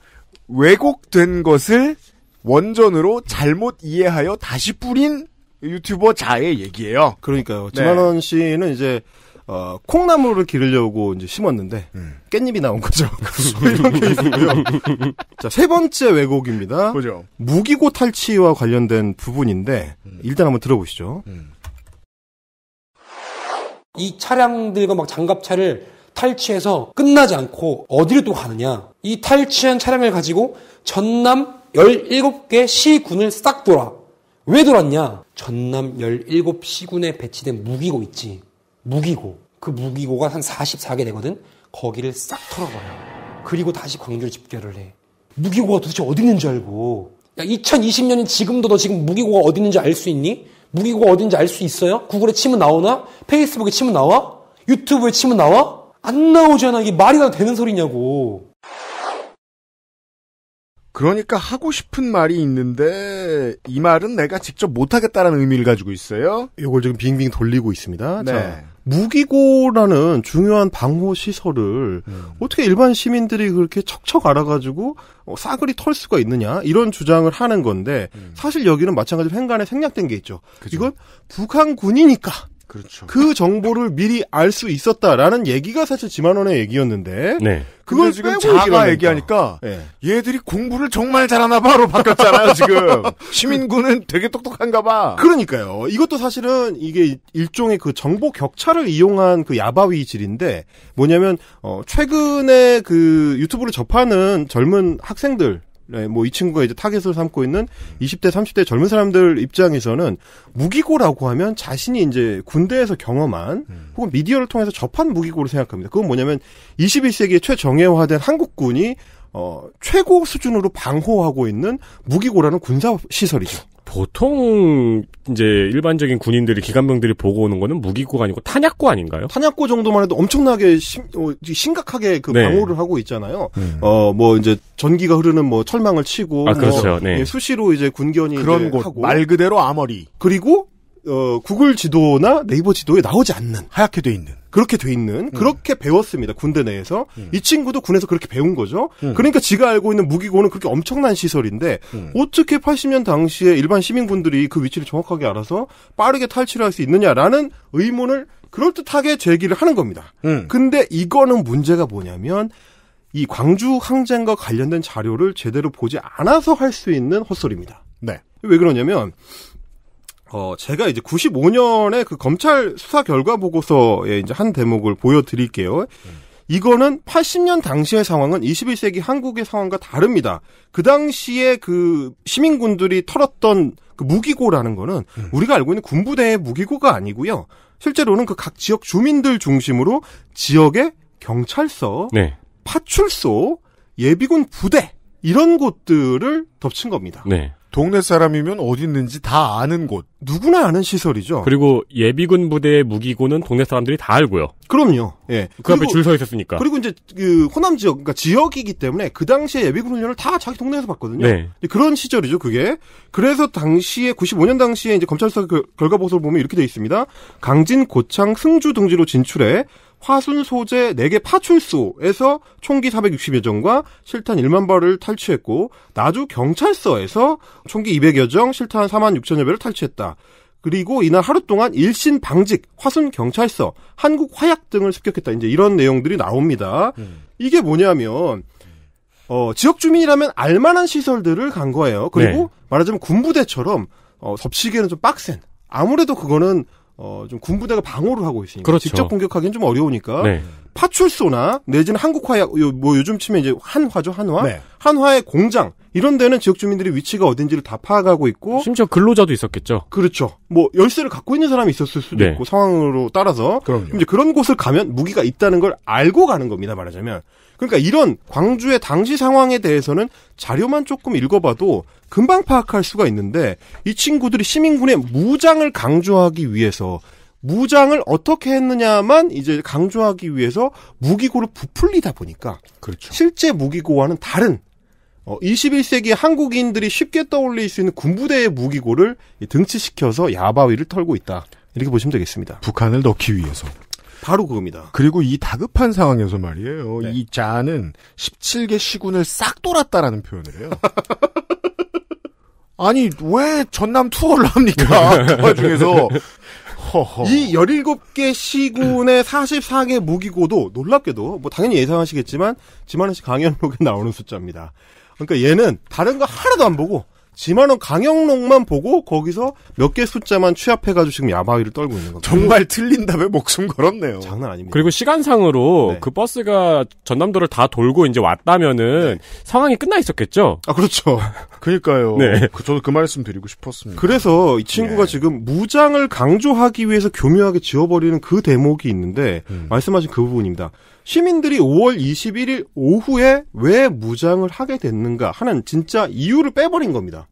왜곡된 것을 원전으로 잘못 이해하여 다시 뿌린 유튜버 자의 얘기예요. 그러니까요. 네. 지만원 씨는 이제 어, 콩나물을 기르려고 이제 심었는데 음. 깻잎이 나온 거죠. 이런 케이스고요. 자세 번째 왜곡입니다. 그죠. 무기고 탈취와 관련된 부분인데 음. 일단 한번 들어보시죠. 음. 이 차량들과 막 장갑차를 탈취해서 끝나지 않고 어디로 또 가느냐. 이 탈취한 차량을 가지고 전남 17개 시군을 싹 돌아. 왜 돌았냐? 전남 17시군에 배치된 무기고 있지. 무기고. 그 무기고가 한 44개 되거든? 거기를 싹 털어버려. 그리고 다시 광주를 집결을 해. 무기고가 도대체 어디 있는지 알고. 야, 2020년이 지금도 너 지금 무기고가 어디 있는지 알 수 있니? 무기고가 어딘지 알 수 있어요? 구글에 치면 나오나? 페이스북에 치면 나와? 유튜브에 치면 나와? 안 나오잖아. 이게 말이 나 되는 소리냐고. 그러니까 하고 싶은 말이 있는데 이 말은 내가 직접 못하겠다라는 의미를 가지고 있어요. 이걸 지금 빙빙 돌리고 있습니다. 네. 자, 무기고라는 중요한 방호 시설을 음. 어떻게 일반 시민들이 그렇게 척척 알아가지고 어, 싸그리 털 수가 있느냐 이런 주장을 하는 건데 음. 사실 여기는 마찬가지로 행간에 생략된 게 있죠. 그죠. 이건 북한 군이니까 그렇죠. 그 정보를 미리 알 수 있었다라는 얘기가 사실 지만원의 얘기였는데. 네. 그걸 지금 자가 얘기하니까 네. 얘들이 공부를 정말 잘하나 봐로 바뀌었잖아요, [LAUGHS] 지금. 시민군은 되게 똑똑한가 봐. 그러니까요. 이것도 사실은 이게 일종의 그 정보 격차를 이용한 그 야바위질인데 뭐냐면 어 최근에 그 유튜브를 접하는 젊은 학생들 네, 뭐이 친구가 이제 타겟을 삼고 있는 20대, 30대 젊은 사람들 입장에서는 무기고라고 하면 자신이 이제 군대에서 경험한 음. 혹은 미디어를 통해서 접한 무기고로 생각합니다. 그건 뭐냐면 21세기에 최정예화된 한국군이 어, 최고 수준으로 방호하고 있는 무기고라는 군사 시설이죠. 보통 이제 일반적인 군인들이 기관병들이 보고 오는 거는 무기고 아니고 탄약고 아닌가요? 탄약고 정도만 해도 엄청나게 심, 어, 심각하게 그 네. 방호를 하고 있잖아요. 음. 어뭐 이제 전기가 흐르는 뭐 철망을 치고 아, 그렇죠. 뭐, 네. 수시로 이제 군견이 그런 이제 곳, 하고 말 그대로 아머리 그리고 어, 구글 지도나 네이버 지도에 나오지 않는 하얗게 돼 있는 그렇게 돼 있는 음. 그렇게 배웠습니다 군대 내에서 음. 이 친구도 군에서 그렇게 배운 거죠 음. 그러니까 지가 알고 있는 무기고는 그렇게 엄청난 시설인데 음. 어떻게 80년 당시에 일반 시민분들이그 위치를 정확하게 알아서 빠르게 탈출할수 있느냐라는 의문을 그럴듯하게 제기를 하는 겁니다 음. 근데 이거는 문제가 뭐냐면 이 광주 항쟁과 관련된 자료를 제대로 보지 않아서 할 수 있는 헛소리입니다 네. 왜 그러냐면 어, 제가 이제 95년에 그 검찰 수사 결과 보고서에 이제 한 대목을 보여드릴게요. 이거는 80년 당시의 상황은 21세기 한국의 상황과 다릅니다. 그 당시에 그 시민군들이 털었던 그 무기고라는 거는 음. 우리가 알고 있는 군부대의 무기고가 아니고요. 실제로는 그 각 지역 주민들 중심으로 지역의 경찰서, 네. 파출소, 예비군 부대 이런 곳들을 덮친 겁니다. 네. 동네 사람이면 어디 있는지 다 아는 곳. 누구나 아는 시설이죠. 그리고 예비군 부대의 무기고는 동네 사람들이 다 알고요. 그럼요. 예. 그 앞에 줄 서 있었으니까. 그리고 이제 그 호남 지역, 그러니까 지역이기 때문에 그 당시에 예비군 훈련을 다 자기 동네에서 봤거든요. 네. 그런 시절이죠, 그게. 그래서 당시에 95년 당시에 이제 검찰 서사 결과 보고서를 보면 이렇게 돼 있습니다. 강진, 고창, 승주 등지로 진출해 화순 소재 4개 파출소에서 총기 460여 정과 실탄 1만 발을 탈취했고 나주 경찰서에서 총기 200여 정, 실탄 4만 6천여 배을 탈취했다. 그리고 이날 하루 동안 일신 방직, 화순 경찰서, 한국 화약 등을 습격했다. 이제 이런 내용들이 나옵니다. 음. 이게 뭐냐면 어, 지역 주민이라면 알만한 시설들을 간 거예요. 그리고 네. 말하자면 군부대처럼 어, 덥시기는좀 빡센. 아무래도 그거는 어, 좀 군부대가 방어를 하고 있으니까 그렇죠. 직접 공격하기는 좀 어려우니까 네. 파출소나 내지는 한국화약 뭐 요즘 치면 이제 한화죠 한화 네. 한화의 공장 이런 데는 지역 주민들이 위치가 어딘지를 다 파악하고 있고 심지어 근로자도 있었겠죠. 그렇죠. 뭐 열쇠를 갖고 있는 사람이 있었을 수도 네. 있고 상황으로 따라서 그럼요. 이제 그런 곳을 가면 무기가 있다는 걸 알고 가는 겁니다. 말하자면 그러니까 이런 광주의 당시 상황에 대해서는 자료만 조금 읽어봐도 금방 파악할 수가 있는데 이 친구들이 시민군의 무장을 강조하기 위해서 무장을 어떻게 했느냐만 이제 강조하기 위해서 무기고를 부풀리다 보니까 그렇죠. 실제 무기고와는 다른 어, 21세기 한국인들이 쉽게 떠올릴 수 있는 군부대의 무기고를 등치시켜서 야바위를 털고 있다. 이렇게 보시면 되겠습니다. 북한을 넣기 위해서. 바로 그겁니다. 그리고 이 다급한 상황에서 말이에요. 네. 이 자는 17개 시군을 싹 돌았다라는 표현을 해요. [LAUGHS] 아니 왜 전남 투어를 합니까? 그 중에서 이 17개 시군의 44개 무기고도 놀랍게도 뭐 당연히 예상하시겠지만 지만은 씨 강연록에 나오는 숫자입니다. 그러니까 얘는 다른 거 하나도 안 보고 지만은 강영록만 보고 거기서 몇 개 숫자만 취합해가지고 지금 야바위를 떨고 있는 거죠. 정말 틀린 답에 목숨 걸었네요. 장난 아닙니다. 그리고 시간상으로 네. 그 버스가 전남도를 다 돌고 이제 왔다면은 네. 상황이 끝나 있었겠죠. 아 그렇죠. [LAUGHS] 그니까요. 네. 그, 저도 그 말씀 드리고 싶었습니다. 그래서 이 친구가 네. 지금 무장을 강조하기 위해서 교묘하게 지워버리는 그 대목이 있는데 음. 말씀하신 그 부분입니다. 시민들이 5월 21일 오후에 왜 무장을 하게 됐는가 하는 진짜 이유를 빼버린 겁니다.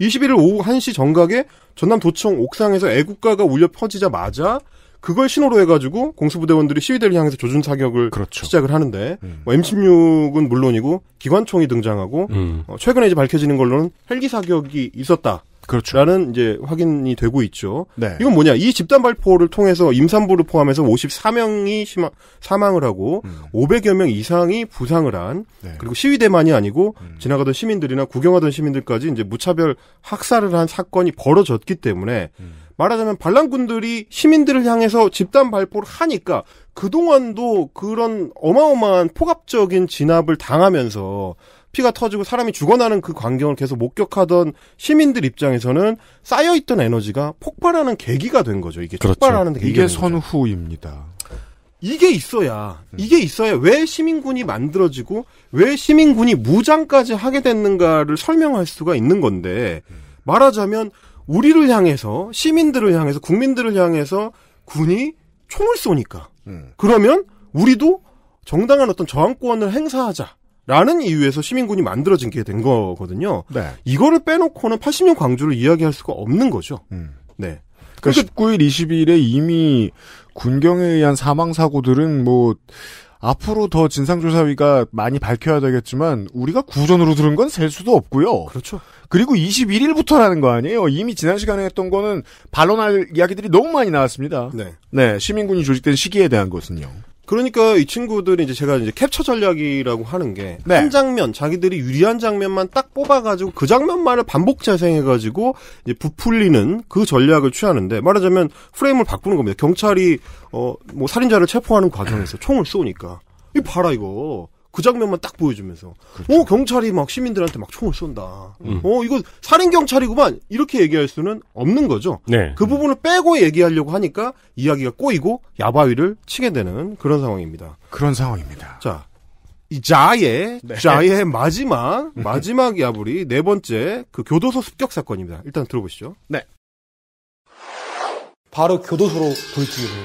21일 오후 1시 정각에 전남 도청 옥상에서 애국가가 울려 퍼지자마자 그걸 신호로 해가지고 공수부대원들이 시위대를 향해서 조준 사격을 그렇죠. 시작을 하는데 음. 뭐 M16은 물론이고 기관총이 등장하고 음. 어, 최근에 이제 밝혀지는 걸로는 헬기 사격이 있었다. 그렇죠. 라는 이제 확인이 되고 있죠. 네. 이건 뭐냐? 이 집단 발포를 통해서 임산부를 포함해서 54명이 심하, 사망을 하고 음. 500여 명 이상이 부상을 한 네. 그리고 시위대만이 아니고 음. 지나가던 시민들이나 구경하던 시민들까지 이제 무차별 학살을 한 사건이 벌어졌기 때문에 음. 말하자면 반란군들이 시민들을 향해서 집단 발포를 하니까 그동안도 그런 어마어마한 폭압적인 진압을 당하면서 피가 터지고 사람이 죽어나는 그 광경을 계속 목격하던 시민들 입장에서는 쌓여있던 에너지가 폭발하는 계기가 된 거죠. 이게 그렇죠. 폭발하는 계기가 이게 선후입니다. 이게 있어야 음. 이게 있어야 왜 시민군이 만들어지고 왜 시민군이 무장까지 하게 됐는가를 설명할 수가 있는 건데 말하자면 우리를 향해서 시민들을 향해서 국민들을 향해서 군이 총을 쏘니까 음. 그러면 우리도 정당한 어떤 저항권을 행사하자 라는 이유에서 시민군이 만들어진 게 된 거거든요. 네. 이거를 빼놓고는 80년 광주를 이야기할 수가 없는 거죠. 음. 네. 그 그러니까 19일, 2 2일에 이미 군경에 의한 사망 사고들은 뭐 앞으로 더 진상조사위가 많이 밝혀야 되겠지만 우리가 구전으로 들은 건 셀 수도 없고요. 그렇죠. 그리고 21일부터라는 거 아니에요. 이미 지난 시간에 했던 거는 반론할 이야기들이 너무 많이 나왔습니다. 네. 네, 시민군이 조직된 시기에 대한 것은요. 그러니까 이 친구들이 이제 제가 이제 캡처 전략이라고 하는 게한 네. 장면 자기들이 유리한 장면만 딱 뽑아가지고 그 장면만을 반복 재생해가지고 이제 부풀리는 그 전략을 취하는데 말하자면 프레임을 바꾸는 겁니다. 경찰이 어뭐 살인자를 체포하는 과정에서 총을 쏘니까 이 봐라 이거 그 장면만 딱 보여주면서 그렇죠. 어 경찰이 막 시민들한테 막 총을 쏜다. 음. 어 이거 살인 경찰이구만 이렇게 얘기할 수는 없는 거죠. 네. 그 부분을 빼고 얘기하려고 하니까 이야기가 꼬이고 야바위를 치게 되는 그런 상황입니다. 그런 상황입니다. 자. 이 자의 네. 자의 마지막 마지막 야불이 네 번째 그 교도소 습격 사건입니다. 일단 들어보시죠. 네. 바로 교도소로 돌진을 해요.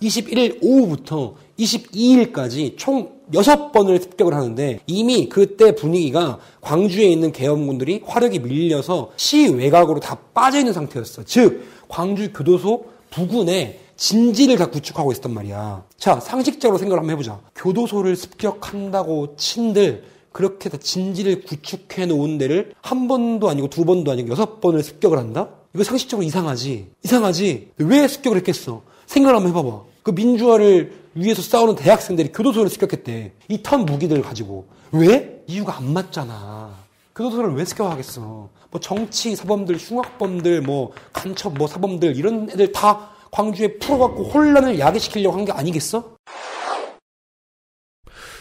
21일 오후부터 22일까지 총 6번을 습격을 하는데 이미 그때 분위기가 광주에 있는 계엄군들이 화력이 밀려서 시 외곽으로 다 빠져있는 상태였어. 즉, 광주 교도소 부근에 진지를 다 구축하고 있었단 말이야. 자, 상식적으로 생각을 한번 해보자. 교도소를 습격한다고 친들, 그렇게 다 진지를 구축해 놓은 데를 한 번도 아니고 두 번도 아니고 여섯 번을 습격을 한다? 이거 상식적으로 이상하지? 이상하지? 왜 습격을 했겠어? 생각을 한번 해봐봐. 그 민주화를 위에서 싸우는 대학생들이 교도소를 습격했대. 이 턴 무기들을 가지고. 왜? 이유가 안 맞잖아. 교도소를 왜 습격하겠어? 뭐 정치 사범들, 흉악범들, 뭐 간첩 뭐 사범들 이런 애들 다 광주에 풀어갖고 혼란을 야기시키려고 한 게 아니겠어?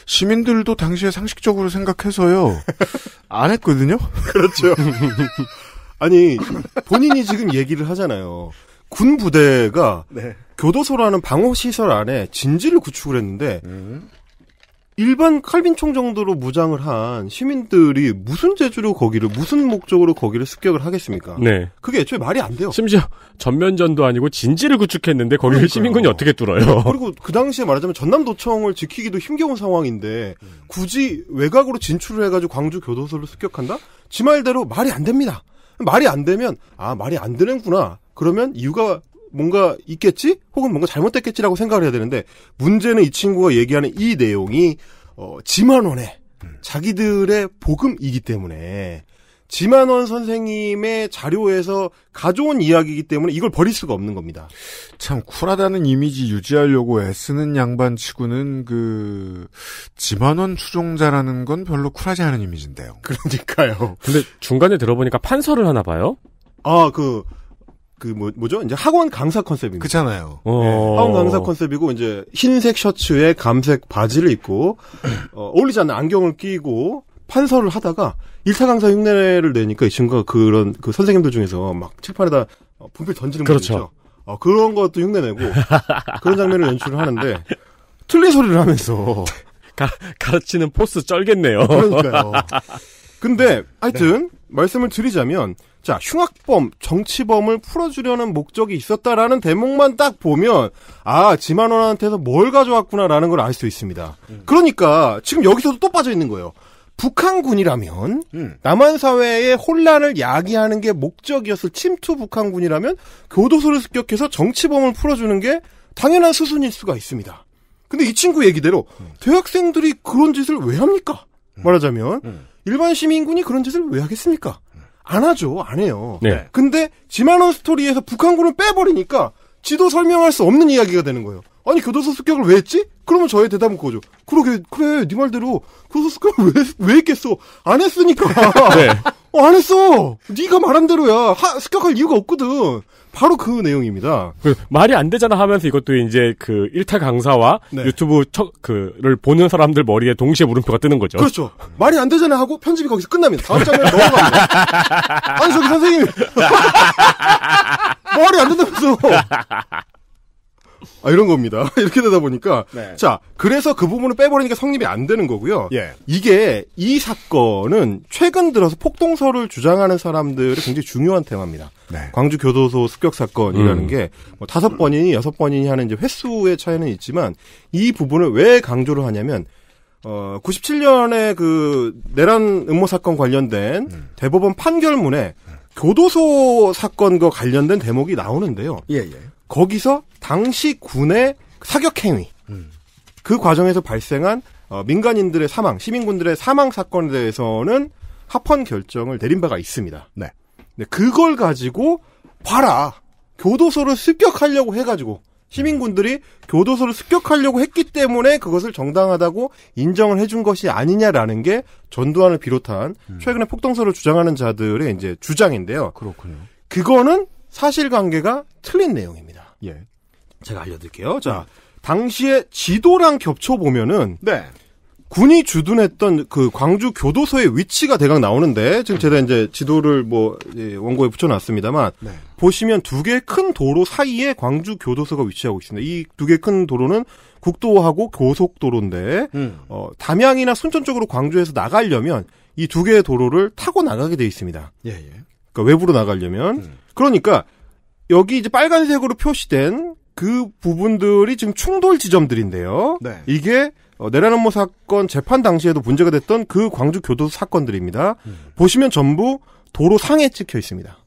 시민들도 당시에 상식적으로 생각해서요. [LAUGHS] 안 했거든요? 그렇죠. [LAUGHS] 아니, 본인이 지금 얘기를 하잖아요. 군 부대가 네. 교도소라는 방호 시설 안에 진지를 구축을 했는데 음. 일반 칼빈총 정도로 무장을 한 시민들이 무슨 재주로 거기를 무슨 목적으로 거기를 습격을 하겠습니까? 네. 그게 애초에 말이 안 돼요. 심지어 전면전도 아니고 진지를 구축했는데 거기를 그러니까요. 시민군이 어떻게 뚫어요? 그리고 그 당시에 말하자면 전남도청을 지키기도 힘겨운 상황인데 음. 굳이 외곽으로 진출을 해가지고 광주 교도소를 습격한다? 지 말대로 말이 안 됩니다. 말이 안 되면 아 말이 안 되는구나 그러면 이유가 뭔가 있겠지? 혹은 뭔가 잘못됐겠지라고 생각을 해야 되는데 문제는 이 친구가 얘기하는 이 내용이 어, 지만원의 음. 자기들의 복음이기 때문에 지만원 선생님의 자료에서 가져온 이야기이기 때문에 이걸 버릴 수가 없는 겁니다. 참 쿨하다는 이미지 유지하려고 애쓰는 양반치고는 그 지만원 추종자라는 건 별로 쿨하지 않은 이미지인데요. 그러니까요. 근데 중간에 들어보니까 판서를 하나 봐요. 아, 그그 뭐, 뭐죠? 이제 학원 강사 컨셉입니다. 그렇잖아요. 예, 어... 네. 학원 강사 컨셉이고 이제 흰색 셔츠에 감색 바지를 입고 [CLEARS THROAT] 어, 울리지 않는 안경을 끼고 판서를 하다가 일타 강사 흉내를 내니까 이 친구가 그런 그 선생님들 중에서 막 책판에다 어, 분필 던지는 그렇죠. 분들 있죠. 어, 그런 것도 흉내내고 [LAUGHS] 그런 장면을 연출을 하는데 틀린 소리를 하면서 가, 가르치는 포스 쩔겠네요. 그러니까요. 근데 네. 하여튼 네. 말씀을 드리자면 자 흉악범 정치범을 풀어주려는 목적이 있었다라는 대목만 딱 보면 아 지만원한테서 뭘 가져왔구나라는 걸 알 수 있습니다. 음. 그러니까 지금 여기서도 또 빠져 있는 거예요. 북한군이라면 음. 남한 사회의 혼란을 야기하는 게 목적이었을 침투 북한군이라면 교도소를 습격해서 정치범을 풀어주는 게 당연한 수순일 수가 있습니다. 근데 이 친구 얘기대로 음. 대학생들이 그런 짓을 왜 합니까? 음. 말하자면 음. 일반 시민군이 그런 짓을 왜 하겠습니까? 안 하죠. 안 해요. 네. 근데 지만원 스토리에서 북한군을 빼버리니까 지도 설명할 수 없는 이야기가 되는 거예요. 아니 교도소 습격을 왜 했지? 그러면 저의 대답은 그거죠. 그러게 그래 네 말대로 교도소 습격을 왜, 왜 했겠어? 안 했으니까. [LAUGHS] 네. 어, 안 했어. 네가 말한 대로야. 하, 습격할 이유가 없거든. 바로 그 내용입니다. 그 말이 안 되잖아 하면서 이것도 이제 그 일타 강사와 네. 유튜브 척, 그를 보는 사람들 머리에 동시에 물음표가 뜨는 거죠. 그렇죠. 말이 안 되잖아 하고 편집이 거기서 끝납니다. 다음 장면 넘어갑니다. 아니 [LAUGHS] 저기 선생님 [LAUGHS] 말이 안 된다면서 아, 이런 겁니다. [LAUGHS] 이렇게 되다 보니까 네. 자 그래서 그 부분을 빼버리니까 성립이 안 되는 거고요. 예. 이게 이 사건은 최근 들어서 폭동설을 주장하는 사람들의 굉장히 중요한 테마입니다. 네. 광주 교도소 습격 사건이라는 음. 게 뭐 다섯 번이니 여섯 번이니 하는 이제 횟수의 차이는 있지만 이 부분을 왜 강조를 하냐면 어 97년에 그 내란 음모 사건 관련된 음. 대법원 판결문에 교도소 사건과 관련된 대목이 나오는데요. 예, 예. 거기서 당시 군의 사격 행위 음. 그 과정에서 발생한 어, 민간인들의 사망, 시민군들의 사망 사건에 대해서는 합헌 결정을 내린 바가 있습니다. 네. 근 그걸 가지고 봐라 교도소를 습격하려고 해가지고 시민군들이 교도소를 습격하려고 했기 때문에 그것을 정당하다고 인정을 해준 것이 아니냐라는 게 전두환을 비롯한 음. 최근에 폭동설을 주장하는 자들의 이제 주장인데요. 그렇군요. 그거는 사실관계가 틀린 내용입니다. 예. 제가 알려드릴게요. 자, 네. 당시에 지도랑 겹쳐보면은. 네. 군이 주둔했던 그 광주 교도소의 위치가 대강 나오는데 지금 제가 이제 지도를 뭐 예, 원고에 붙여놨습니다만 네. 보시면 두 개 큰 도로 사이에 광주 교도소가 위치하고 있습니다. 이 두 개 큰 도로는 국도하고 고속도로인데 음. 어, 담양이나 순천 쪽으로 광주에서 나가려면 이 두 개의 도로를 타고 나가게 돼 있습니다. 예, 예. 그러니까 외부로 나가려면 음. 그러니까 여기 이제 빨간색으로 표시된 그 부분들이 지금 충돌 지점들인데요. 네. 이게 어, 내란음모 사건 재판 당시에도 문제가 됐던 그 광주 교도소 사건들입니다. 음. 보시면 전부 도로 상에 찍혀 있습니다.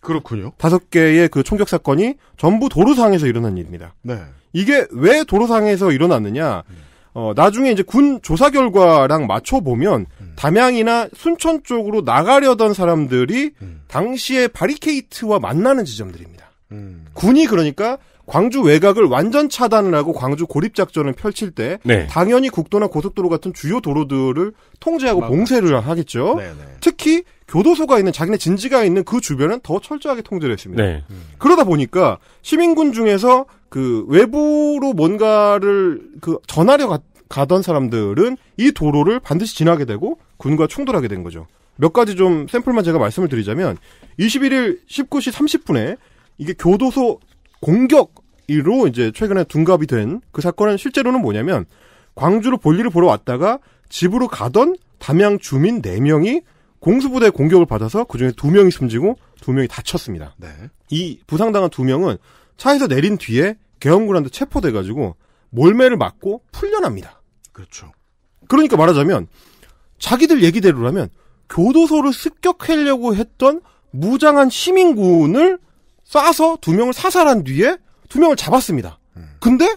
그렇군요. 다섯 개의 그 총격 사건이 전부 도로상에서 일어난 일입니다. 네. 이게 왜 도로상에서 일어났느냐? 음. 어, 나중에 이제 군 조사 결과랑 맞춰보면 음. 담양이나 순천 쪽으로 나가려던 사람들이 음. 당시에 바리케이트와 만나는 지점들입니다. 음. 군이 그러니까 광주 외곽을 완전 차단을 하고 광주 고립 작전을 펼칠 때 네. 당연히 국도나 고속도로 같은 주요 도로들을 통제하고 봉쇄를 하겠죠. 네네. 네. 특히 교도소가 있는 자기네 진지가 있는 그 주변은 더 철저하게 통제를 했습니다. 네. 그러다 보니까 시민군 중에서 그 외부로 뭔가를 그 전하려 가, 가던 사람들은 이 도로를 반드시 지나게 되고 군과 충돌하게 된 거죠. 몇 가지 좀 샘플만 제가 말씀을 드리자면 21일 19시 30분에 이게 교도소 공격으로 이제 최근에 둔갑이 된 그 사건은 실제로는 뭐냐면 광주로 볼일을 보러 왔다가 집으로 가던 담양 주민 4명이 공수부대 공격을 받아서 그중에 두 명이 숨지고 두 명이 다쳤습니다. 네. 이 부상당한 두 명은 차에서 내린 뒤에 계엄군한테 체포돼가지고 몰매를 맞고 풀려납니다. 그렇죠. 그러니까 말하자면 자기들 얘기대로라면 교도소를 습격하려고 했던 무장한 시민군을 쏴서 두 명을 사살한 뒤에 두 명을 잡았습니다. 음. 근데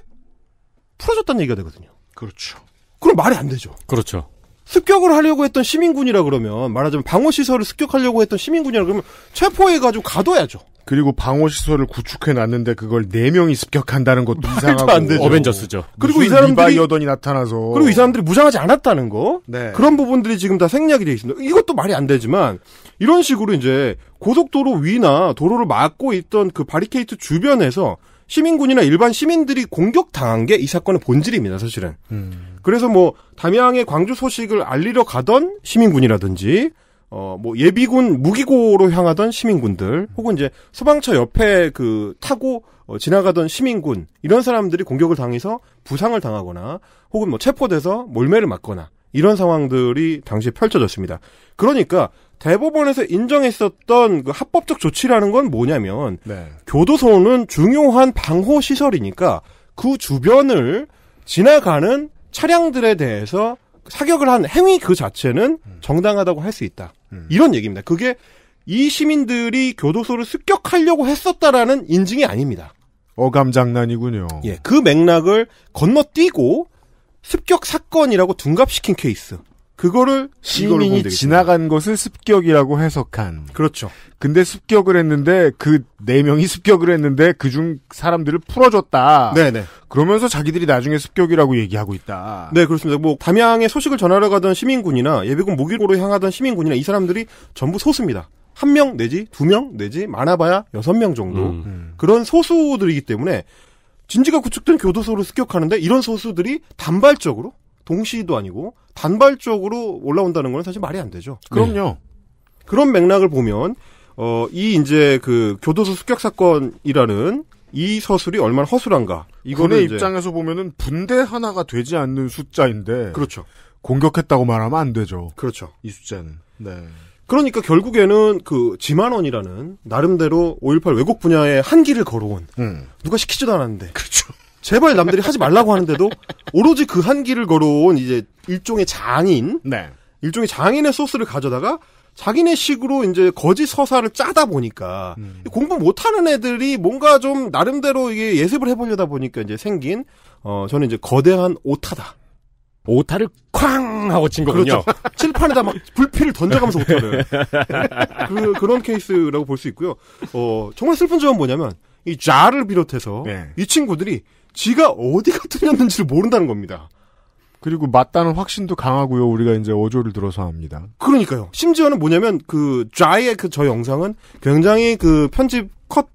풀어졌다는 얘기가 되거든요. 그렇죠. 그럼 말이 안 되죠. 그렇죠. 습격을 하려고 했던 시민군이라 그러면 말하자면 방어 시설을 습격하려고 했던 시민군이라 그러면 체포해 가지고 가둬야죠. 그리고 방어 시설을 구축해 놨는데 그걸 네 명이 습격한다는 것도 이상하고 안 되죠. 어벤져스죠. 그리고 이 사람들이 여던이 나타나서 그리고 이 사람들이 무장하지 않았다는 거 네. 그런 부분들이 지금 다 생략이 돼 있습니다. 이것도 말이 안 되지만 이런 식으로 이제 고속도로 위나 도로를 막고 있던 그 바리케이트 주변에서 시민군이나 일반 시민들이 공격당한 게 이 사건의 본질입니다, 사실은. 음. 그래서 뭐 담양의 광주 소식을 알리러 가던 시민군이라든지 어 뭐 예비군 무기고로 향하던 시민군들 혹은 이제 소방차 옆에 그 타고 어, 지나가던 시민군 이런 사람들이 공격을 당해서 부상을 당하거나 혹은 뭐 체포돼서 몰매를 맞거나 이런 상황들이 당시에 펼쳐졌습니다. 그러니까 대법원에서 인정했었던 그 합법적 조치라는 건 뭐냐면 네. 교도소는 중요한 방호 시설이니까 그 주변을 지나가는 차량들에 대해서 사격을 한 행위 그 자체는 음. 정당하다고 할 수 있다. 음. 이런 얘기입니다. 그게 이 시민들이 교도소를 습격하려고 했었다라는 인증이 아닙니다. 어감장난이군요. 예, 그 맥락을 건너뛰고 습격 사건이라고 둔갑시킨 케이스. 그거를 시민이 지나간 것을 습격이라고 해석한. 그렇죠. 근데 습격을 했는데 그 네 명이 습격을 했는데 그중 사람들을 풀어줬다. 네네. 네. 그러면서 자기들이 나중에 습격이라고 얘기하고 있다. 네 그렇습니다. 뭐 담양에 소식을 전하러 가던 시민군이나 예비군 모기로로 향하던 시민군이나 이 사람들이 전부 소수입니다. 한 명 내지 두 명 내지 많아봐야 여섯 명 정도 음. 음. 그런 소수들이기 때문에 진지가 구축된 교도소로 습격하는데 이런 소수들이 단발적으로 동시도 아니고 단발적으로 올라온다는 건 사실 말이 안 되죠. 네. 그럼요. 그런 맥락을 보면 어, 이 이제 그 교도소 습격 사건이라는 이 서술이 얼마나 허술한가. 이거는 입장에서 보면은 분대 하나가 되지 않는 숫자인데. 그렇죠. 공격했다고 말하면 안 되죠. 그렇죠. 이 숫자는. 네. 그러니까 결국에는 그 지만원이라는 나름대로 5.18 외국 분야의 한기를 걸어온 음. 누가 시키지도 않았는데. 그렇죠. 제발 남들이 하지 말라고 하는데도 오로지 그 한 길을 걸어온 이제 일종의 장인, 네. 일종의 장인의 소스를 가져다가 자기네 식으로 이제 거짓 서사를 짜다 보니까 음. 공부 못하는 애들이 뭔가 좀 나름대로 이게 예습을 해보려다 보니까 이제 생긴 어 저는 이제 거대한 오타다. 오타를 쾅 하고 친 거군요. 그렇죠. [LAUGHS] 칠판에다 막 불필을 던져가면서 오타를. [LAUGHS] 네. 그, 그런 케이스라고 볼 수 있고요. 어 정말 슬픈 점은 뭐냐면 이 자를 비롯해서 네. 이 친구들이 지가 어디가 틀렸는지를 모른다는 겁니다. 그리고 맞다는 확신도 강하고요. 우리가 이제 어조를 들어서 합니다. 그러니까요. 심지어는 뭐냐면 그 좌의 그 저 영상은 굉장히 그 편집 컷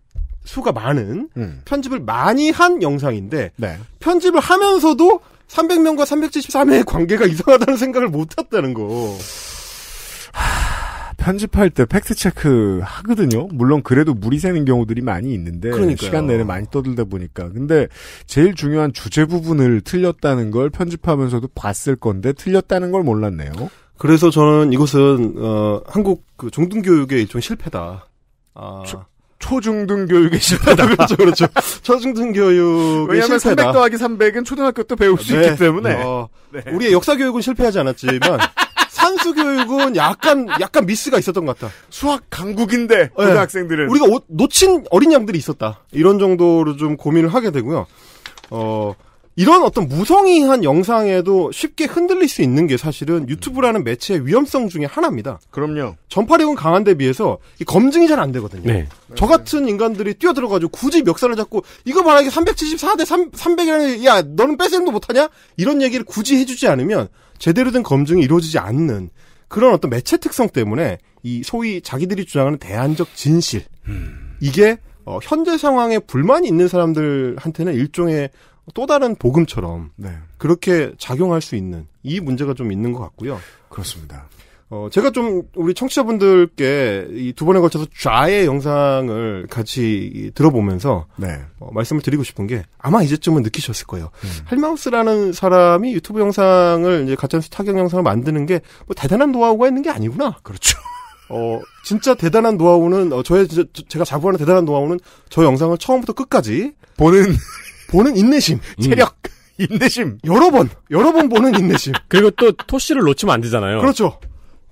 수가 많은 음. 편집을 많이 한 영상인데 네. 편집을 하면서도 300명과 373회의 관계가 [LAUGHS] 이상하다는 생각을 못 했다는 거. 편집할 때 팩트 체크 하거든요. 물론 그래도 물이 새는 경우들이 많이 있는데 그러니까요. 시간 내내 많이 떠들다 보니까. 근데 제일 중요한 주제 부분을 틀렸다는 걸 편집하면서도 봤을 건데 틀렸다는 걸 몰랐네요. 그래서 저는 이것은 어, 한국 그 중등 교육의 일종 실패다. 아. 저... 초중등 교육의 실패다. [LAUGHS] 그렇죠, 그렇죠. 초중등 교육의 왜냐하면 실패다. 300 더하기 300은 초등학교 때 배울 수 네. 있기 때문에. 어, 네. 우리의 역사 교육은 실패하지 않았지만 [LAUGHS] 사이스 교육은 약간 약간 미스가 있었던 것 같다. 수학 강국인데 네. 고등학생들은 우리가 오, 놓친 어린 양들이 있었다. 이런 정도로 좀 고민을 하게 되고요. 어 이런 어떤 무성의한 영상에도 쉽게 흔들릴 수 있는 게 사실은 유튜브라는 매체의 위험성 중에 하나입니다. 그럼요. 전파력은 강한데 비해서 검증이 잘 안 되거든요. 네. 저 같은 인간들이 뛰어들어가지고 굳이 멱살을 잡고 이거 봐라 이게 374대 3, 0 0이라는야 너는 빼셈도 못하냐? 이런 얘기를 굳이 해주지 않으면 제대로 된 검증이 이루어지지 않는 그런 어떤 매체 특성 때문에 이 소위 자기들이 주장하는 대안적 진실 음. 이게 어, 현재 상황에 불만이 있는 사람들한테는 일종의 또 다른 복음처럼 네. 그렇게 작용할 수 있는 이 문제가 좀 있는 것 같고요. 그렇습니다. 어, 제가 좀 우리 청취자분들께 이 두 번에 걸쳐서 좌의 영상을 같이 들어보면서 네. 어, 말씀을 드리고 싶은 게 아마 이제쯤은 느끼셨을 거예요. 음. 할마우스라는 사람이 유튜브 영상을 이제 가짜뉴스 타격 영상을 만드는 게뭐 대단한 노하우가 있는 게 아니구나. 그렇죠. [LAUGHS] 어, 진짜 대단한 노하우는, 어, 저의, 저, 제가 자부하는 대단한 노하우는 저 영상을 처음부터 끝까지 보는 [LAUGHS] 보는 인내심. 음. 체력. [LAUGHS] 인내심. 여러 번, 여러 번 보는 인내심. [LAUGHS] 그리고 또 토씨를 놓치면 안 되잖아요. 그렇죠.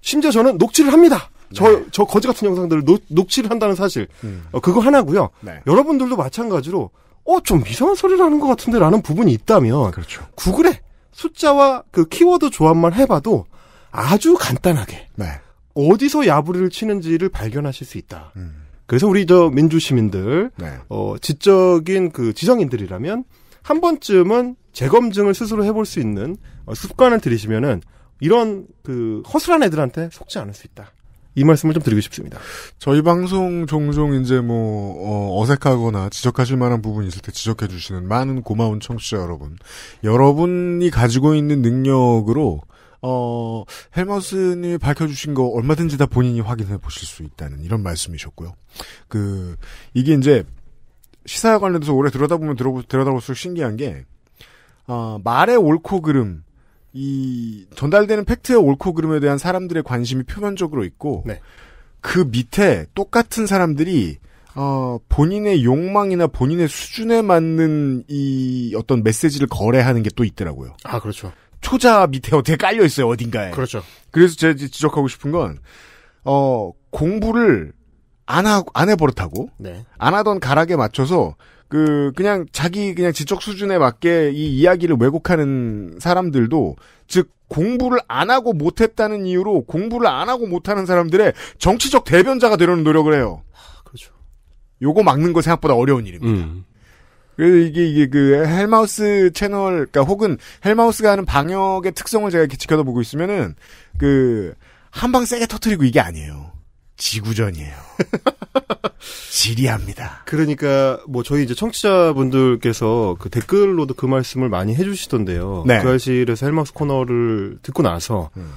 심지어 저는 녹취를 합니다. 저, 네. 저 거지 같은 영상들을 녹, 녹취를 한다는 사실. 음. 어, 그거 하나고요 네. 여러분들도 마찬가지로, 어, 좀 이상한 소리를 하는 것 같은데 라는 부분이 있다면. 그렇죠. 구글에 숫자와 그 키워드 조합만 해봐도 아주 간단하게. 네. 어디서 야부리를 치는지를 발견하실 수 있다. 음. 그래서 우리 저 민주 시민들 네. 어 지적인 그 지성인들이라면 한 번쯤은 재검증을 스스로 해볼 수 있는 어, 습관을 들이시면은 이런 그 허술한 애들한테 속지 않을 수 있다. 이 말씀을 좀 드리고 싶습니다. 저희 방송 종종 이제 뭐 어, 어색하거나 지적하실 만한 부분이 있을 때 지적해 주시는 많은 고마운 청취자 여러분, 여러분이 가지고 있는 능력으로 어, 헬머우스님이 밝혀주신 거 얼마든지 다 본인이 확인해 보실 수 있다는 이런 말씀이셨고요. 그, 이게 이제 시사와 관련돼서 오래 들여다보면 들어, 들여다볼수록 신기한 게, 어, 말의 옳고 그름, 이, 전달되는 팩트의 옳고 그름에 대한 사람들의 관심이 표면적으로 있고, 네. 그 밑에 똑같은 사람들이 어, 본인의 욕망이나 본인의 수준에 맞는 이 어떤 메시지를 거래하는 게 또 있더라고요. 아, 그렇죠. 초자 밑에 어떻게 깔려 있어요 어딘가에. 그렇죠. 그래서 제가 지적하고 싶은 건 어, 공부를 안 하고 안 해버릇하고 네. 안 하던 가락에 맞춰서 그 그냥 자기 그냥 지적 수준에 맞게 이 이야기를 왜곡하는 사람들도 즉 공부를 안 하고 못했다는 이유로 공부를 안 하고 못하는 사람들의 정치적 대변자가 되려는 노력을 해요. 아, 그렇죠. 요거 막는 거 생각보다 어려운 일입니다. 음. 그래서 이게 이게 그 헬마우스 채널 그러니까 혹은 헬마우스가 하는 방역의 특성을 제가 이렇게 지켜다 보고 있으면은 그 한 방 세게 터트리고 이게 아니에요. 지구전이에요. [LAUGHS] 지리합니다. 그러니까 뭐 저희 이제 청취자분들께서 그 댓글로도 그 말씀을 많이 해주시던데요. 네. 그 사실에서 헬마우스 코너를 듣고 나서 음.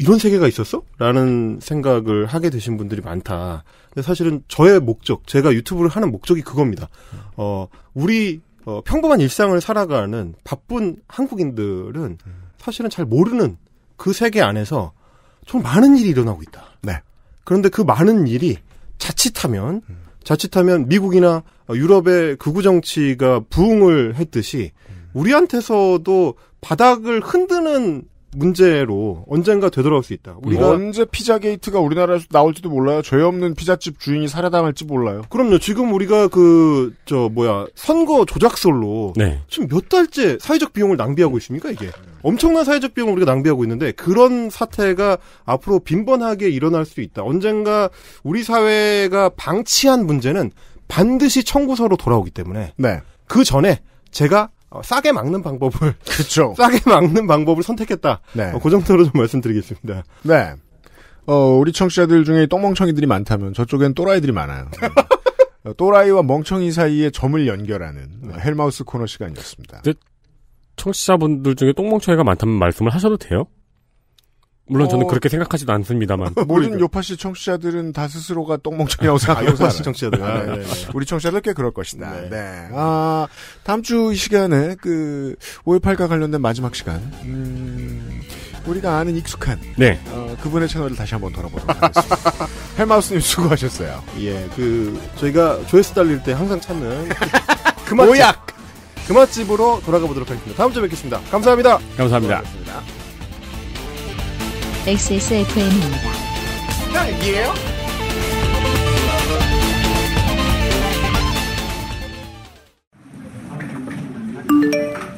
이런 세계가 있었어? 라는 생각을 하게 되신 분들이 많다. 사실은 저의 목적, 제가 유튜브를 하는 목적이 그겁니다. 어, 우리 어, 평범한 일상을 살아가는 바쁜 한국인들은 사실은 잘 모르는 그 세계 안에서 좀 많은 일이 일어나고 있다. 네. 그런데 그 많은 일이 자칫하면 자칫하면 미국이나 유럽의 극우 정치가 부흥을 했듯이 우리한테서도 바닥을 흔드는 문제로 언젠가 되돌아올 수 있다. 우리가 뭐 언제 피자 게이트가 우리나라에서 나올지도 몰라요. 죄 없는 피자집 주인이 살해당할지 몰라요. 그럼요. 지금 우리가 그 저 뭐야 선거 조작설로 네. 지금 몇 달째 사회적 비용을 낭비하고 있습니까 이게? 엄청난 사회적 비용을 우리가 낭비하고 있는데 그런 사태가 앞으로 빈번하게 일어날 수 있다. 언젠가 우리 사회가 방치한 문제는 반드시 청구서로 돌아오기 때문에 네. 그 전에 제가 어, 싸게 막는 방법을 [LAUGHS] 그렇죠. 싸게 막는 방법을 선택했다. 네. 어, 그 정도로 좀 말씀드리겠습니다. 네. 어, 우리 청취자들 중에 똥멍청이들이 많다면 저쪽엔 또라이들이 많아요. [LAUGHS] 네. 또라이와 멍청이 사이에 점을 연결하는 네. 헬마우스 코너 시간이었습니다. 청취자분들 중에 똥멍청이가 많다면 말씀을 하셔도 돼요? 물론 어... 저는 그렇게 생각하지도 않습니다만. [LAUGHS] 모든 요파시 청취자들은 다 스스로가 똥멍청이라고 아, 생각하고 아, 요파시 청취자들. 아, 네, 네. 우리 청취자들 꽤 그럴 것이다. 네. 네. 아, 다음 주 이 시간에 그 5.18과 관련된 마지막 시간. 음, 우리가 아는 익숙한 네. 어, 그분의 채널을 다시 한번 돌아보도록 하겠습니다. [LAUGHS] 헬마우스님 수고하셨어요. 예, 그 저희가 조회수 달릴 때 항상 찾는 [LAUGHS] 그 맛집, 오약 그 맛집으로 돌아가 보도록 하겠습니다. 다음 주에 뵙겠습니다 감사합니다. 감사합니다. 고맙습니다. XSFM입니다. 딸기예요?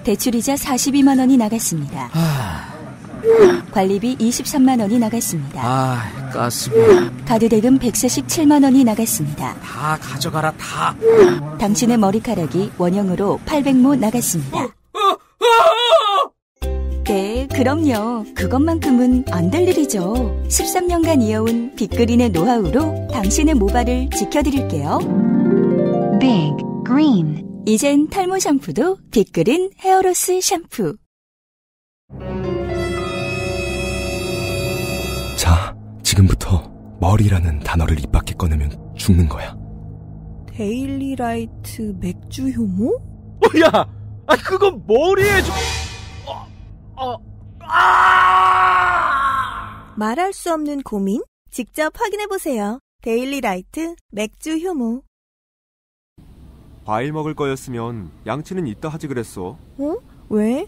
대출이자 42만 원이 나갔습니다. 아... 관리비 23만 원이 나갔습니다. 아, 가스비. 가드 대금 147만 원이 나갔습니다. 다 가져가라 다. 당신의 머리카락이 원형으로 800모 나갔습니다. 어, 어, 어! 네, 그럼요. 그것만큼은 안 될 일이죠. 13년간 이어온 빅그린의 노하우로 당신의 모발을 지켜드릴게요. Big Green. 이젠 탈모 샴푸도 빅그린 헤어로스 샴푸. 자, 지금부터 머리라는 단어를 입 밖에 꺼내면 죽는 거야. 데일리라이트 맥주 효모? 어, 야! 아, 그건 머리에 좀... 어, 아! 말할 수 없는 고민? 직접 확인해보세요. 데일리 라이트 맥주 효모. 과일 먹을 거였으면 양치는 이따 하지 그랬어. 어? 왜?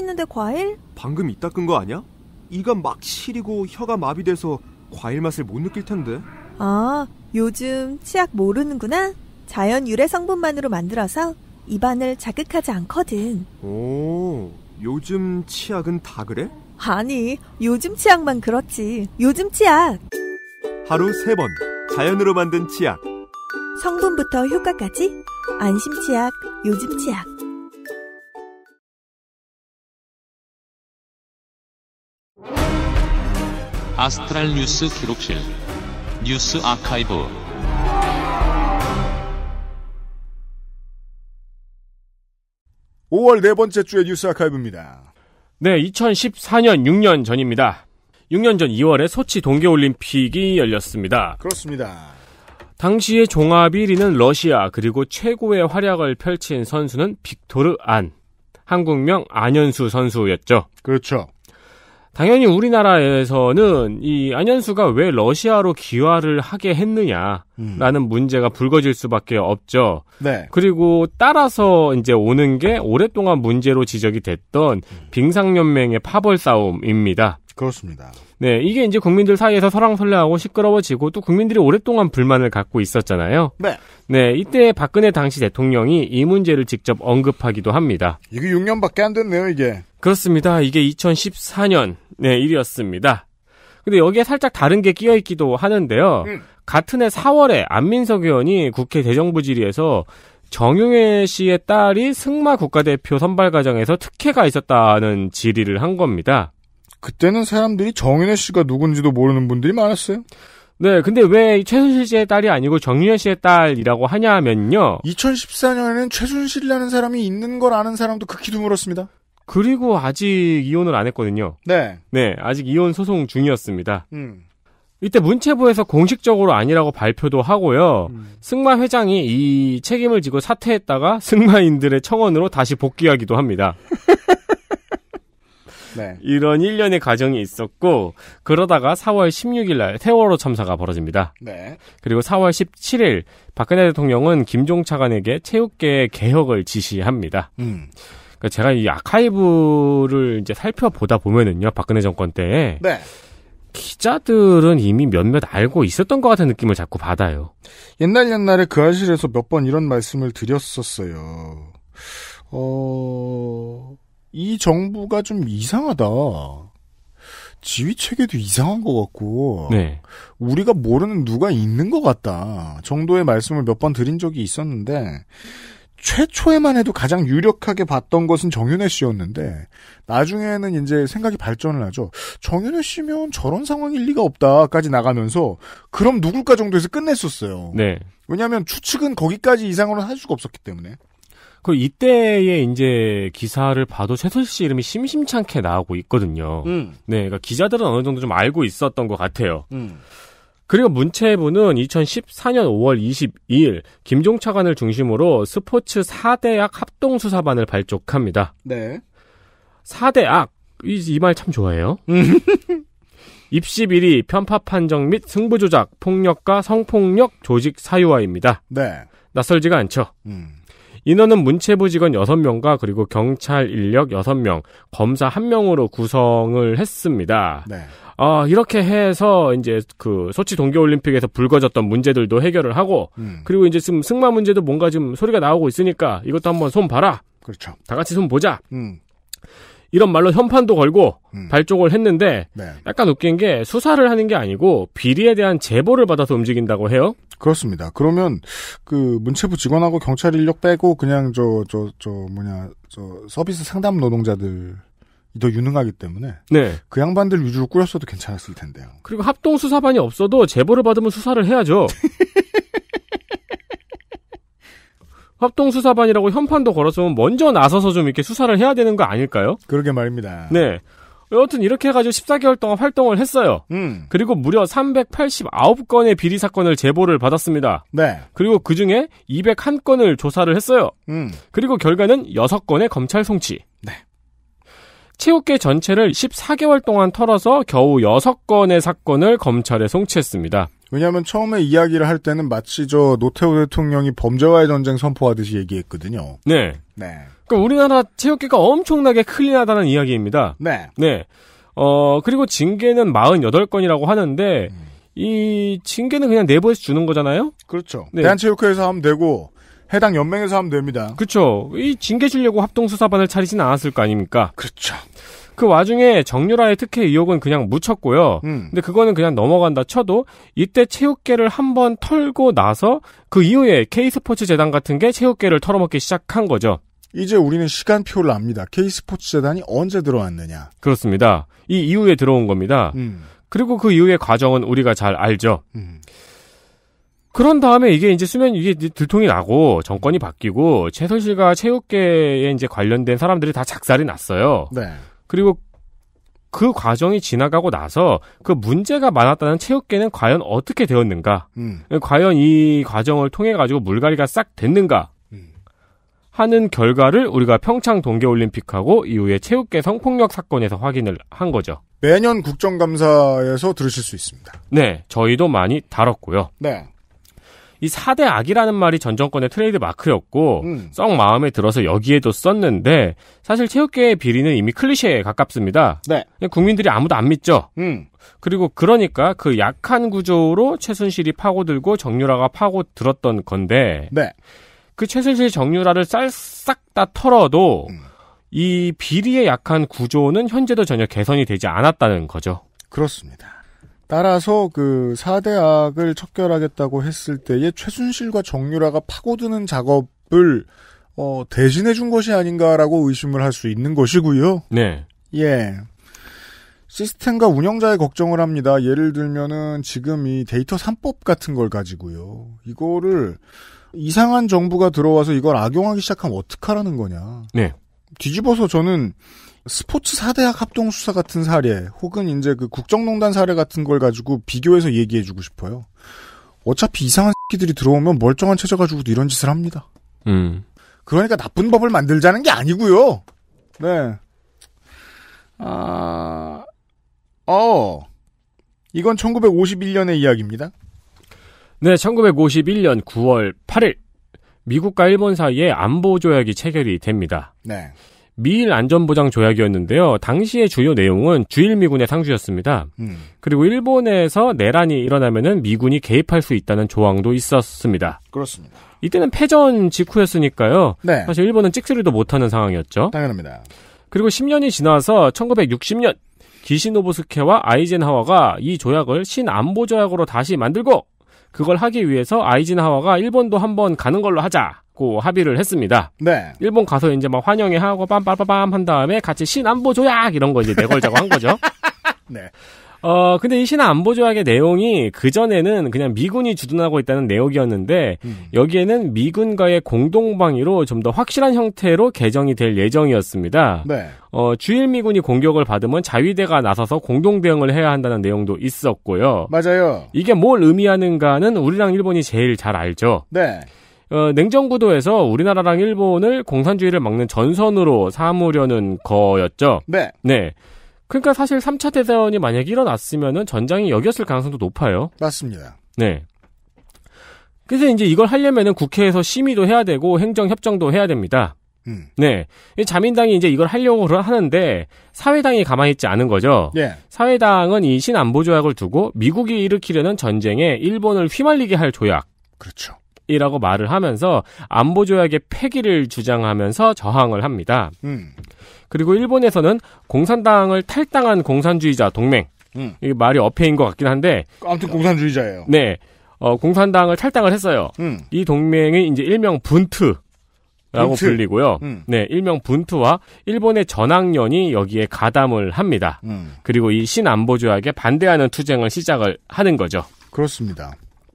맛있는데 과일? 방금 이따 끈 거 아니야? 이가 막 시리고 혀가 마비돼서 과일 맛을 못 느낄 텐데. 아, 요즘 치약 모르는구나. 자연 유래 성분만으로 만들어서 입안을 자극하지 않거든. 오, 요즘 치약은 다 그래? 아니, 요즘 치약만 그렇지. 요즘 치약. 하루 세번 자연으로 만든 치약. 성분부터 효과까지 안심 치약, 요즘 치약. 아스트랄 뉴스 기록실 뉴스 아카이브 5월 네 번째 주의 뉴스 아카이브입니다. 네, 2014년 6년 전입니다. 6년 전 2월에 소치 동계올림픽이 열렸습니다. 그렇습니다. 당시의 종합 1위는 러시아 그리고 최고의 활약을 펼친 선수는 빅토르 안 한국명 안현수 선수였죠. 그렇죠. 당연히 우리나라에서는 이 안현수가 왜 러시아로 귀화를 하게 했느냐라는 음. 문제가 불거질 수밖에 없죠. 네. 그리고 따라서 이제 오는 게 오랫동안 문제로 지적이 됐던 음. 빙상연맹의 파벌 싸움입니다. 그렇습니다. 네, 이게 이제 국민들 사이에서 설랑설레하고 시끄러워지고 또 국민들이 오랫동안 불만을 갖고 있었잖아요. 네. 네, 이때 박근혜 당시 대통령이 이 문제를 직접 언급하기도 합니다. 이게 6년밖에 안 됐네요, 이게. 그렇습니다. 이게 2014년 네, 일이었습니다. 근데 여기에 살짝 다른 게 끼어 있기도 하는데요. 음. 같은 해 4월에 안민석 의원이 국회 대정부 질의에서 정용회 씨의 딸이 승마 국가대표 선발 과정에서 특혜가 있었다는 질의를 한 겁니다. 그때는 사람들이 정윤혜 씨가 누군지도 모르는 분들이 많았어요. 네, 근데 왜 최순실 씨의 딸이 아니고 정윤혜 씨의 딸이라고 하냐면요. 2014년에는 최순실이라는 사람이 있는 걸 아는 사람도 극히 드물었습니다. 그리고 아직 이혼을 안 했거든요. 네. 네, 아직 이혼 소송 중이었습니다. 음. 이때 문체부에서 공식적으로 아니라고 발표도 하고요. 음. 승마 회장이 이 책임을 지고 사퇴했다가 승마인들의 청원으로 다시 복귀하기도 합니다. [LAUGHS] 네. 이런 일련의 과정이 있었고 그러다가 4월 16일 날 세월호 참사가 벌어집니다. 네. 그리고 4월 17일 박근혜 대통령은 김종 차관에게 체육계 의 개혁을 지시합니다. 음. 그러니까 제가 이 아카이브를 이제 살펴보다 보면은요 박근혜 정권 때 네. 기자들은 이미 몇몇 알고 있었던 것 같은 느낌을 자꾸 받아요. 옛날 옛날에 그 아실에서 몇 번 이런 말씀을 드렸었어요. 어, 이 정부가 좀 이상하다. 지휘 체계도 이상한 것 같고 네. 우리가 모르는 누가 있는 것 같다 정도의 말씀을 몇 번 드린 적이 있었는데 최초에만 해도 가장 유력하게 봤던 것은 정윤혜 씨였는데 나중에는 이제 생각이 발전을 하죠. 정윤혜 씨면 저런 상황일 리가 없다까지 나가면서 그럼 누굴까 정도에서 끝냈었어요. 네. 왜냐하면 추측은 거기까지 이상으로는 할 수가 없었기 때문에. 그 이때에 이제 기사를 봐도 최순실 씨 이름이 심심찮게 나오고 있거든요. 음. 네, 그러니까 기자들은 어느 정도 좀 알고 있었던 것 같아요. 음. 그리고 문체부는 2014년 5월 22일 김종 차관을 중심으로 스포츠 4대학 합동수사반을 발족합니다. 네. 4대학 이 말 참 좋아해요. 음. [LAUGHS] 입시 비리, 편파 판정 및 승부 조작, 폭력과 성폭력 조직 사유화입니다. 네. 낯설지가 않죠. 음. 인원은 문체부 직원 6명과 그리고 경찰 인력 6명, 검사 1명으로 구성을 했습니다. 네. 어, 이렇게 해서 이제 그 소치 동계올림픽에서 불거졌던 문제들도 해결을 하고 음. 그리고 이제 지금 승마 문제도 뭔가 지금 소리가 나오고 있으니까 이것도 한번 손 봐라. 그렇죠. 다 같이 손 보자. 음. 이런 말로 현판도 걸고 음. 발족을 했는데 네. 약간 웃긴 게 수사를 하는 게 아니고 비리에 대한 제보를 받아서 움직인다고 해요. 그렇습니다. 그러면 그 문체부 직원하고 경찰 인력 빼고 그냥 저 저, 저 뭐냐 저 서비스 상담 노동자들 더 유능하기 때문에 네. 그 양반들 위주로 꾸렸어도 괜찮았을 텐데요. 그리고 합동 수사반이 없어도 제보를 받으면 수사를 해야죠. [LAUGHS] 합동수사반이라고 현판도 걸었으면 먼저 나서서 좀 이렇게 수사를 해야 되는 거 아닐까요? 그러게 말입니다. 네. 여하튼 이렇게 해가지고 14개월 동안 활동을 했어요. 음. 그리고 무려 389건의 비리 사건을 제보를 받았습니다. 네. 그리고 그 중에 201건을 조사를 했어요. 음. 그리고 결과는 6건의 검찰 송치. 네. 체육계 전체를 14개월 동안 털어서 겨우 6건의 사건을 검찰에 송치했습니다. 왜냐하면 처음에 이야기를 할 때는 마치 저 노태우 대통령이 범죄와의 전쟁 선포하듯이 얘기했거든요. 네. 네. 그러니까 우리나라 체육계가 엄청나게 클린하다는 이야기입니다. 네. 네. 어, 그리고 징계는 48건이라고 하는데, 음. 이 징계는 그냥 내부에서 주는 거잖아요? 그렇죠. 네. 대한체육회에서 하면 되고, 해당 연맹에서 하면 됩니다. 그렇죠. 이 징계 주려고 합동수사반을 차리진 않았을 거 아닙니까? 그렇죠. 그 와중에 정유라의 특혜 의혹은 그냥 묻혔고요. 음. 근데 그거는 그냥 넘어간다 쳐도 이때 체육계를 한번 털고 나서 그 이후에 K스포츠 재단 같은 게 체육계를 털어먹기 시작한 거죠. 이제 우리는 시간표를 압니다. K스포츠 재단이 언제 들어왔느냐. 그렇습니다. 이 이후에 들어온 겁니다. 음. 그리고 그 이후의 과정은 우리가 잘 알죠. 음. 그런 다음에 이게 이제 수면 이게 들통이 나고 정권이 바뀌고 최순실과 체육계에 이제 관련된 사람들이 다 작살이 났어요. 네. 그리고 그 과정이 지나가고 나서 그 문제가 많았다는 체육계는 과연 어떻게 되었는가? 음. 과연 이 과정을 통해 가지고 물갈이가 싹 됐는가? 음. 하는 결과를 우리가 평창 동계올림픽하고 이후에 체육계 성폭력 사건에서 확인을 한 거죠. 매년 국정감사에서 들으실 수 있습니다. 네, 저희도 많이 다뤘고요. 네. 이 4대 악이라는 말이 전 정권의 트레이드 마크였고 음. 썩 마음에 들어서 여기에도 썼는데 사실 체육계의 비리는 이미 클리셰에 가깝습니다. 네. 국민들이 아무도 안 믿죠. 음. 그리고 그러니까 그 약한 구조로 최순실이 파고들고 정유라가 파고들었던 건데 네. 그 최순실 정유라를 쌀싹 다 털어도 음. 이비리의 약한 구조는 현재도 전혀 개선이 되지 않았다는 거죠. 그렇습니다. 따라서 그 사대악을 척결하겠다고 했을 때에 최순실과 정유라가 파고드는 작업을 어, 대신해 준 것이 아닌가라고 의심을 할 수 있는 것이고요. 네. 예. 시스템과 운영자의 걱정을 합니다. 예를 들면은 지금 이 데이터 3법 같은 걸 가지고요. 이거를 이상한 정부가 들어와서 이걸 악용하기 시작하면 어떡하라는 거냐. 네. 뒤집어서 저는 스포츠 4대학 합동수사 같은 사례 혹은 이제 그 국정농단 사례 같은 걸 가지고 비교해서 얘기해주고 싶어요. 어차피 이상한 새끼들이 들어오면 멀쩡한 체제 가지고도 이런 짓을 합니다. 음. 그러니까 나쁜 법을 만들자는 게 아니고요. 네. 아, 어, 이건 1951년의 이야기입니다. 네, 1951년 9월 8일 미국과 일본 사이에 안보 조약이 체결이 됩니다. 네. 미일 안전보장 조약이었는데요. 당시의 주요 내용은 주일 미군의 상주였습니다. 음. 그리고 일본에서 내란이 일어나면은 미군이 개입할 수 있다는 조항도 있었습니다. 그렇습니다. 이때는 패전 직후였으니까요. 네. 사실 일본은 찍소리도 못하는 상황이었죠. 당연합니다. 그리고 10년이 지나서 1960년 기시노부스케와 아이젠하와가 이 조약을 신안보 조약으로 다시 만들고 그걸 하기 위해서 아이젠하와가 일본도 한번 가는 걸로 하자. 갖고 합의를 했습니다. 네. 일본 가서 이제 막 환영회 하고 빰빰빰빰 한 다음에 같이 신안보 조약 이런 거 이제 내걸자고 한 거죠. [LAUGHS] 네. 어, 근데 이 신안보 조약의 내용이 그전에는 그냥 미군이 주둔하고 있다는 내용이었는데, 음. 여기에는 미군과의 공동방위로 좀 더 확실한 형태로 개정이 될 예정이었습니다. 네. 어, 주일 미군이 공격을 받으면 자위대가 나서서 공동대응을 해야 한다는 내용도 있었고요. 맞아요. 이게 뭘 의미하는가는 우리랑 일본이 제일 잘 알죠. 네. 어, 냉정구도에서 우리나라랑 일본을 공산주의를 막는 전선으로 삼으려는 거였죠. 네. 네. 그러니까 사실 3차 대전이 만약에 일어났으면은 전장이 여겼을 가능성도 높아요. 맞습니다. 네. 그래서 이제 이걸 하려면은 국회에서 심의도 해야 되고 행정협정도 해야 됩니다. 음. 네. 자민당이 이제 이걸 하려고 하는데 사회당이 가만히 있지 않은 거죠. 예. 사회당은 이 신안보조약을 두고 미국이 일으키려는 전쟁에 일본을 휘말리게 할 조약. 그렇죠. 이라고 말을 하면서 안보 조약의 폐기를 주장하면서 저항을 합니다. 음. 그리고 일본에서는 공산당을 탈당한 공산주의자 동맹 음. 이게 말이 어폐인 것 같긴 한데 아무튼 공산주의자예요. 네, 어, 공산당을 탈당을 했어요. 음. 이 동맹이 이제 일명 분트. 라고 분트. 불리고요. 음. 네, 일명 분투와 일본의 전학년이 여기에 가담을 합니다. 음. 그리고 이 신안보조약에 반대하는 투쟁을 시작을 하는 거죠. 그렇습니다.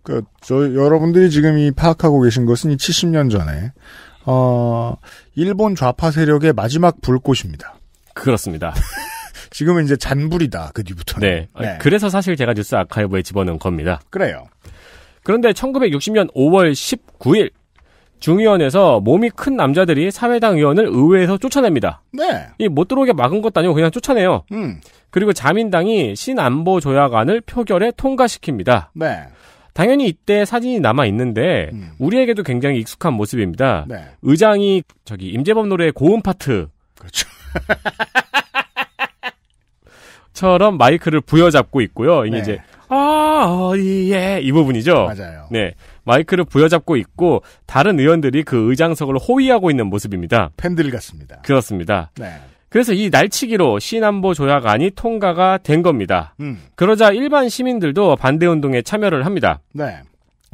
그, 저, 여러분들이 지금 이 파악하고 계신 것은 이 70년 전에, 어, 일본 좌파 세력의 마지막 불꽃입니다. 그렇습니다. [LAUGHS] 지금은 이제 잔불이다, 그 뒤부터는. 네. 네. 그래서 사실 제가 뉴스 아카이브에 집어넣은 겁니다. 그래요. 그런데 1960년 5월 19일, 중의원에서 몸이 큰 남자들이 사회당 의원을 의회에서 쫓아냅니다. 네. 이못 들어오게 막은 것도 아니고 그냥 쫓아내요. 음. 그리고 자민당이 신안보 조약안을 표결에 통과시킵니다. 네. 당연히 이때 사진이 남아 있는데 음. 우리에게도 굉장히 익숙한 모습입니다. 네. 의장이 저기 임재범 노래 고음 파트 그렇죠. [LAUGHS] 처럼 마이크를 부여잡고 있고요. 이게 네. 이제 아, 예. 이 부분이죠. 맞아요. 네. 마이크를 부여잡고 있고 다른 의원들이 그 의장석을 호위하고 있는 모습입니다. 팬들 같습니다. 그렇습니다. 네. 그래서 이 날치기로 시남보 조약안이 통과가 된 겁니다. 음. 그러자 일반 시민들도 반대 운동에 참여를 합니다. 네.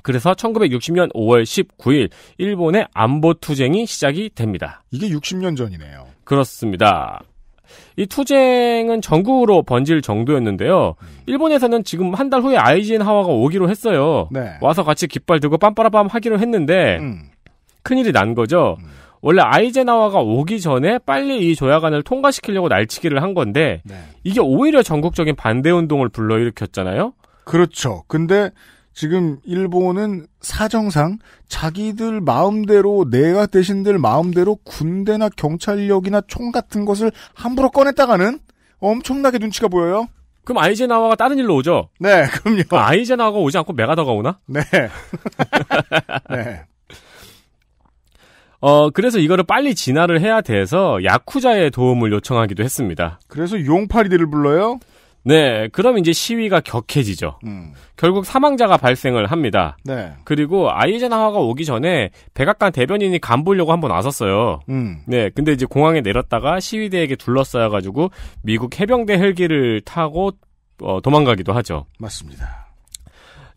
그래서 1960년 5월 19일 일본의 안보 투쟁이 시작이 됩니다. 이게 60년 전이네요. 그렇습니다. 이 투쟁은 전국으로 번질 정도였는데요. 음. 일본에서는 지금 한 달 후에 아이젠하와가 오기로 했어요. 네. 와서 같이 깃발 들고 빰빠라밤 하기로 했는데 음. 큰일이 난 거죠. 음. 원래 아이젠하와가 오기 전에 빨리 이 조약안을 통과시키려고 날치기를 한 건데 네. 이게 오히려 전국적인 반대 운동을 불러일으켰잖아요. 그렇죠. 근데 지금 일본은 사정상 자기들 마음대로 내가 대신들 마음대로 군대나 경찰력이나 총 같은 것을 함부로 꺼냈다가는 엄청나게 눈치가 보여요. 그럼 아이젠하와가 다른 일로 오죠? 네, 그럼요. 아, 이젠하와가 오지 않고 메가더가 오나? 네. [LAUGHS] 네. 어, 그래서 이거를 빨리 진화를 해야 돼서 야쿠자의 도움을 요청하기도 했습니다. 그래서 용팔이들을 불러요? 네, 그럼 이제 시위가 격해지죠. 음. 결국 사망자가 발생을 합니다. 네. 그리고 아이젠하와가 오기 전에 백악관 대변인이 간보려고 한번 나섰어요. 음. 네, 근데 이제 공항에 내렸다가 시위대에게 둘러싸여가지고 미국 해병대 헬기를 타고 어, 도망가기도 하죠. 맞습니다.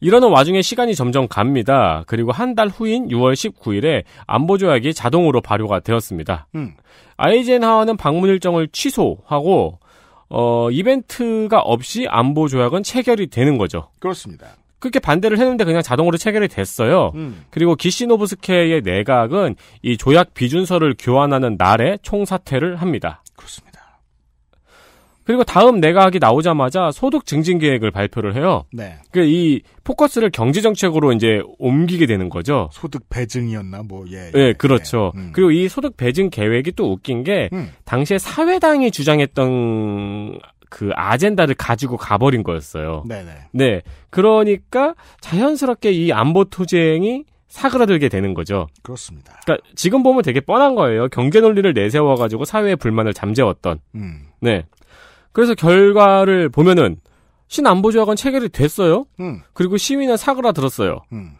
이러는 와중에 시간이 점점 갑니다. 그리고 한 달 후인 6월 19일에 안보조약이 자동으로 발효가 되었습니다. 음. 아이젠하워는 방문 일정을 취소하고 어, 이벤트가 없이 안보 조약은 체결이 되는 거죠. 그렇습니다. 그렇게 반대를 했는데 그냥 자동으로 체결이 됐어요. 음. 그리고 기시노브스케의 내각은 이 조약 비준서를 교환하는 날에 총사퇴를 합니다. 그리고 다음 내각이 나오자마자 소득 증진 계획을 발표를 해요. 네. 그 이 포커스를 경제 정책으로 이제 옮기게 되는 거죠. 소득 배증이었나 뭐 예. 예, 예 그렇죠. 예, 음. 그리고 이 소득 배증 계획이 또 웃긴 게 음. 당시에 사회당이 주장했던 그 아젠다를 가지고 가버린 거였어요. 네네. 네. 네. 그러니까 자연스럽게 이 안보 투쟁이 사그라들게 되는 거죠. 그렇습니다. 그러니까 지금 보면 되게 뻔한 거예요. 경제 논리를 내세워가지고 사회의 불만을 잠재웠던. 음. 네. 그래서 결과를 보면은 신안보조약은 체결이 됐어요. 음. 그리고 시위는 사그라들었어요. 음.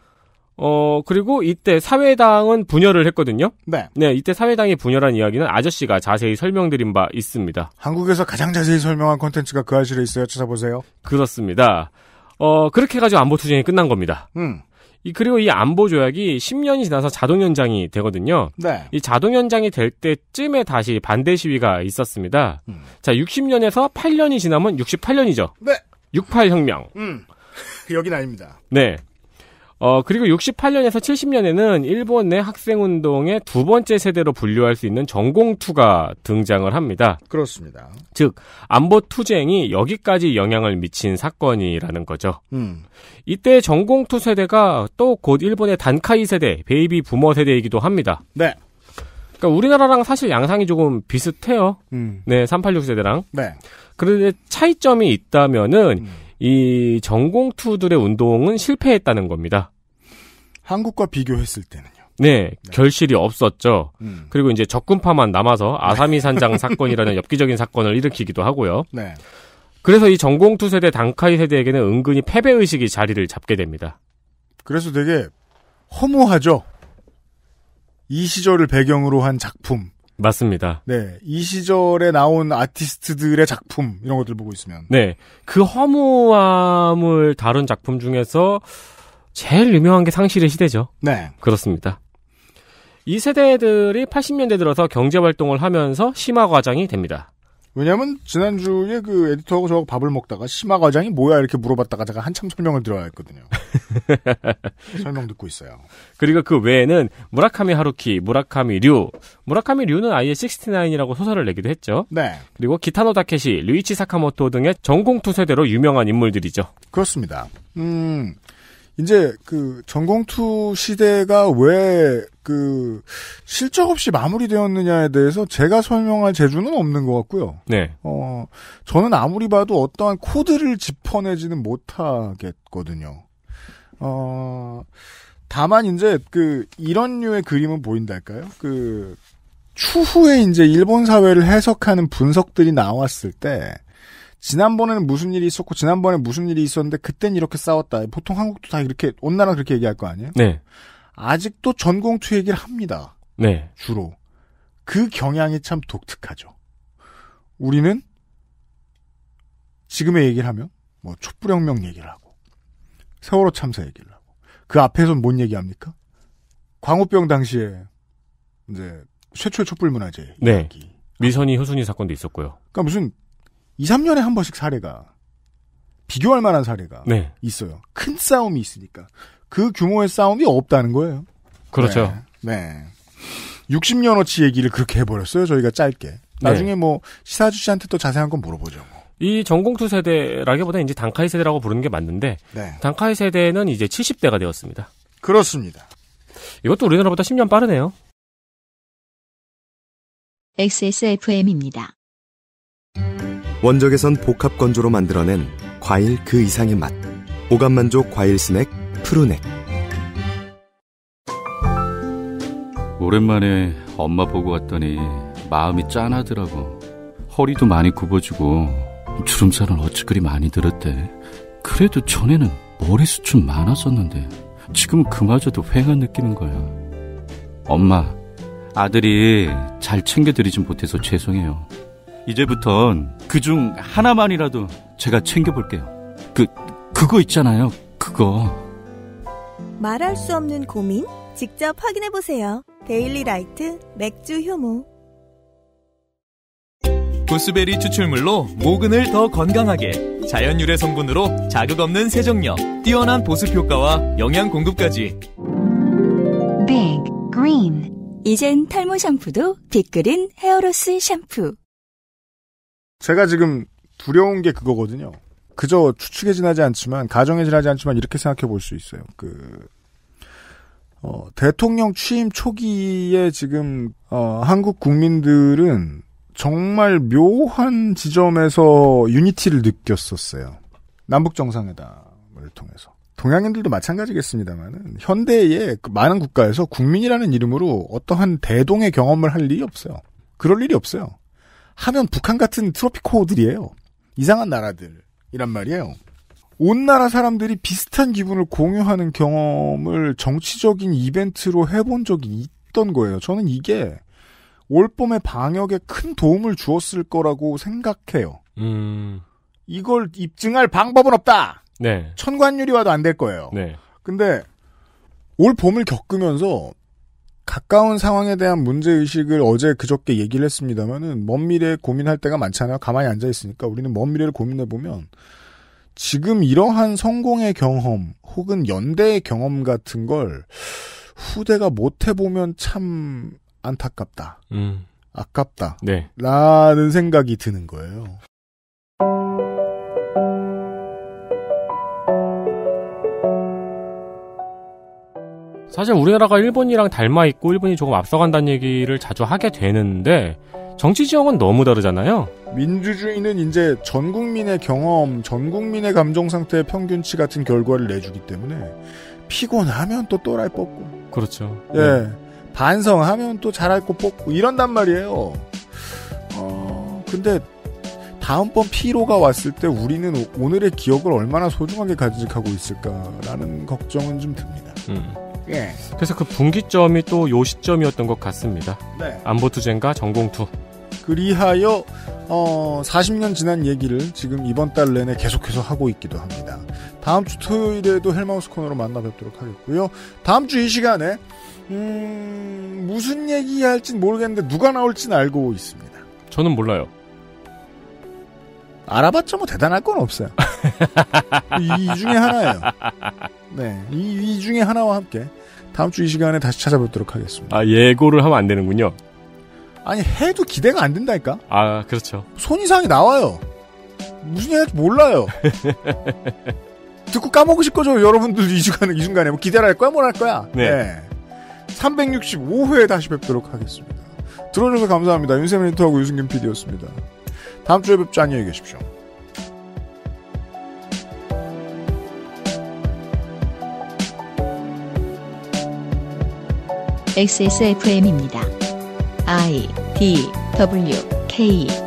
어 그리고 이때 사회당은 분열을 했거든요. 네. 네, 이때 사회당이 분열한 이야기는 아저씨가 자세히 설명드린 바 있습니다. 한국에서 가장 자세히 설명한 콘텐츠가 그 아실에 있어요. 찾아보세요. 그렇습니다. 어 그렇게 해가지고 안보 투쟁이 끝난 겁니다. 음. 이 그리고 이 안보 조약이 10년이 지나서 자동 연장이 되거든요. 네. 이 자동 연장이 될 때쯤에 다시 반대 시위가 있었습니다. 음. 자, 60년에서 8년이 지나면 68년이죠. 네. 68 혁명. 음. [LAUGHS] 여긴 아닙니다. 네. 어, 그리고 68년에서 70년에는 일본내 학생운동의 두 번째 세대로 분류할 수 있는 전공투가 등장을 합니다. 그렇습니다. 즉, 안보투쟁이 여기까지 영향을 미친 사건이라는 거죠. 음. 이때 전공투 세대가 또 곧 일본의 단카이 세대, 베이비 부머 세대이기도 합니다. 네. 그러니까 우리나라랑 사실 양상이 조금 비슷해요. 음. 네, 386 세대랑. 네. 그런데 차이점이 있다면은, 음. 이 전공투들의 운동은 실패했다는 겁니다. 한국과 비교했을 때는요. 네, 네, 결실이 없었죠. 음. 그리고 이제 적군파만 남아서 아사미 산장 [LAUGHS] 사건이라는 엽기적인 사건을 일으키기도 하고요. 네. 그래서 이 전공투 세대 단카이 세대에게는 은근히 패배 의식이 자리를 잡게 됩니다. 그래서 되게 허무하죠. 이 시절을 배경으로 한 작품. 맞습니다. 네. 이 시절에 나온 아티스트들의 작품, 이런 것들 보고 있으면. 네. 그 허무함을 다룬 작품 중에서 제일 유명한 게 상실의 시대죠. 네. 그렇습니다. 이 세대들이 80년대 들어서 경제 활동을 하면서 심화 과장이 됩니다. 왜냐면 지난주에 그 에디터하고 저하고 밥을 먹다가 심화 과장이 뭐야 이렇게 물어봤다가 제가 한참 설명을 들어야 했거든요. [LAUGHS] 설명 듣고 있어요. 그리고 그 외에는 무라카미 하루키, 무라카미 류, 무라카미 류는 아예 69이라고 소설을 내기도 했죠. 네. 그리고 기타노 다케시, 류이치 사카모토 등의 전공 투세대로 유명한 인물들이죠. 그렇습니다. 음. 이제 그 전공투 시대가 왜 그 실적 없이 마무리되었느냐에 대해서 제가 설명할 재주는 없는 것 같고요. 네. 어 저는 아무리 봐도 어떠한 코드를 짚어내지는 못하겠거든요. 어 다만 이제 그 이런 류의 그림은 보인달까요? 그 추후에 이제 일본 사회를 해석하는 분석들이 나왔을 때 지난번에는 무슨 일이 있었고 지난번에 무슨 일이 있었는데 그땐 이렇게 싸웠다. 보통 한국도 다 이렇게 온 나라 그렇게 얘기할 거 아니에요? 네. 아직도 전공투 얘기를 합니다. 네. 주로 그 경향이 참 독특하죠. 우리는 지금의 얘기를 하면 뭐 촛불혁명 얘기를 하고 세월호 참사 얘기를 하고 그 앞에선 뭔 얘기합니까? 광우병 당시에 이제 최초의 촛불 문화제 네. 얘기. 미선이 효순이 사건도 있었고요. 그러니까 무슨 2, 3년에 한 번씩 사례가 비교할 만한 사례가 네. 있어요. 큰 싸움이 있으니까 그 규모의 싸움이 없다는 거예요. 그렇죠. 네. 네. 60년 어치 얘기를 그렇게 해버렸어요. 저희가 짧게. 네. 나중에 네. 뭐 시사주 씨한테 또 자세한 건 물어보죠. 뭐. 이 전공투 세대라기보다 이제 단카이 세대라고 부르는 게 맞는데 네. 단카이 세대는 이제 70대가 되었습니다. 그렇습니다. 이것도 우리나라보다 10년 빠르네요. XSFM입니다. 원적에선 복합 건조로 만들어낸 과일 그 이상의 맛. 오감 만족 과일 스낵 푸르넥. 오랜만에 엄마 보고 왔더니 마음이 짠하더라고. 허리도 많이 굽어지고 주름살은 어찌 그리 많이 들었대. 그래도 전에는 머리숱은 많았었는데 지금은 그마저도 휑한 느낌인 거야. 엄마, 아들이 잘 챙겨드리진 못해서 죄송해요. 이제부턴 그중 하나만이라도 제가 챙겨볼게요. 그, 그거 있잖아요. 그거. 말할 수 없는 고민? 직접 확인해보세요. 데일리 라이트 맥주 효모. 보스베리 추출물로 모근을 더 건강하게. 자연 유래 성분으로 자극 없는 세정력. 뛰어난 보습 효과와 영양 공급까지. 빅 그린. 이젠 탈모 샴푸도 빅그린 헤어로스 샴푸. 제가 지금 두려운 게 그거거든요. 그저 추측에 지나지 않지만 가정에 지나지 않지만 이렇게 생각해 볼 수 있어요. 그 어, 대통령 취임 초기에 지금 어, 한국 국민들은 정말 묘한 지점에서 유니티를 느꼈었어요. 남북 정상회담을 통해서. 동양인들도 마찬가지겠습니다만 현대의 그 많은 국가에서 국민이라는 이름으로 어떠한 대동의 경험을 할 일이 없어요. 그럴 일이 없어요. 하면 북한 같은 트로피코들이에요. 이상한 나라들이란 말이에요. 온 나라 사람들이 비슷한 기분을 공유하는 경험을 정치적인 이벤트로 해본 적이 있던 거예요. 저는 이게 올 봄의 방역에 큰 도움을 주었을 거라고 생각해요. 음... 이걸 입증할 방법은 없다. 네. 천관유리 와도 안 될 거예요. 네. 근데 올 봄을 겪으면서 가까운 상황에 대한 문제의식을 어제 그저께 얘기를 했습니다만은 먼 미래 에 고민할 때가 많잖아요. 가만히 앉아 있으니까 우리는 먼 미래를 고민해 보면 지금 이러한 성공의 경험 혹은 연대의 경험 같은 걸 후대가 못 해보면 참 안타깝다. 음. 아깝다. 네. 라는 생각이 드는 거예요. 사실 우리나라가 일본이랑 닮아 있고 일본이 조금 앞서간다는 얘기를 자주 하게 되는데 정치 지형은 너무 다르잖아요. 민주주의는 이제 전 국민의 경험, 전 국민의 감정 상태의 평균치 같은 결과를 내주기 때문에 피곤하면 또 또라이 뽑고. 그렇죠. 예. 네. 반성하면 또 잘할 거 뽑고 이런단 말이에요. 어, 근데 다음번 피로가 왔을 때 우리는 오늘의 기억을 얼마나 소중하게 가직하고 있을까라는 걱정은 좀 듭니다. 음. 예. 그래서 그 분기점이 또 요 시점이었던 것 같습니다. 네. 안보투쟁과 전공투. 그리하여 어, 40년 지난 얘기를 지금 이번 달 내내 계속해서 하고 있기도 합니다. 다음 주 토요일에도 헬마우스 코너로 만나 뵙도록 하겠고요. 다음 주 이 시간에 음, 무슨 얘기 할진 모르겠는데 누가 나올진 알고 있습니다. 저는 몰라요. 알아봤자 뭐 대단할 건 없어요. 이, 중에 하나예요. 네, 이, 이 중에 하나와 함께 다음 주 이 시간에 다시 찾아뵙도록 하겠습니다. 아 예고를 하면 안 되는군요. 아니 해도 기대가 안 된다니까. 아 그렇죠. 손 이상이 나와요. 무슨 얘기할지 몰라요. 듣고 까먹으실 거죠, 여러분들 이 순간에 이 순간에 뭐 기대할 를 거야, 뭘 할 거야. 네. 네. 3 6 5회 다시 뵙도록 하겠습니다. 들어주셔서 감사합니다. 윤세민 인터하고 유승균 PD였습니다. 다음 주에 뵙죠. 안녕히 계십시오. XSFM입니다. I D W K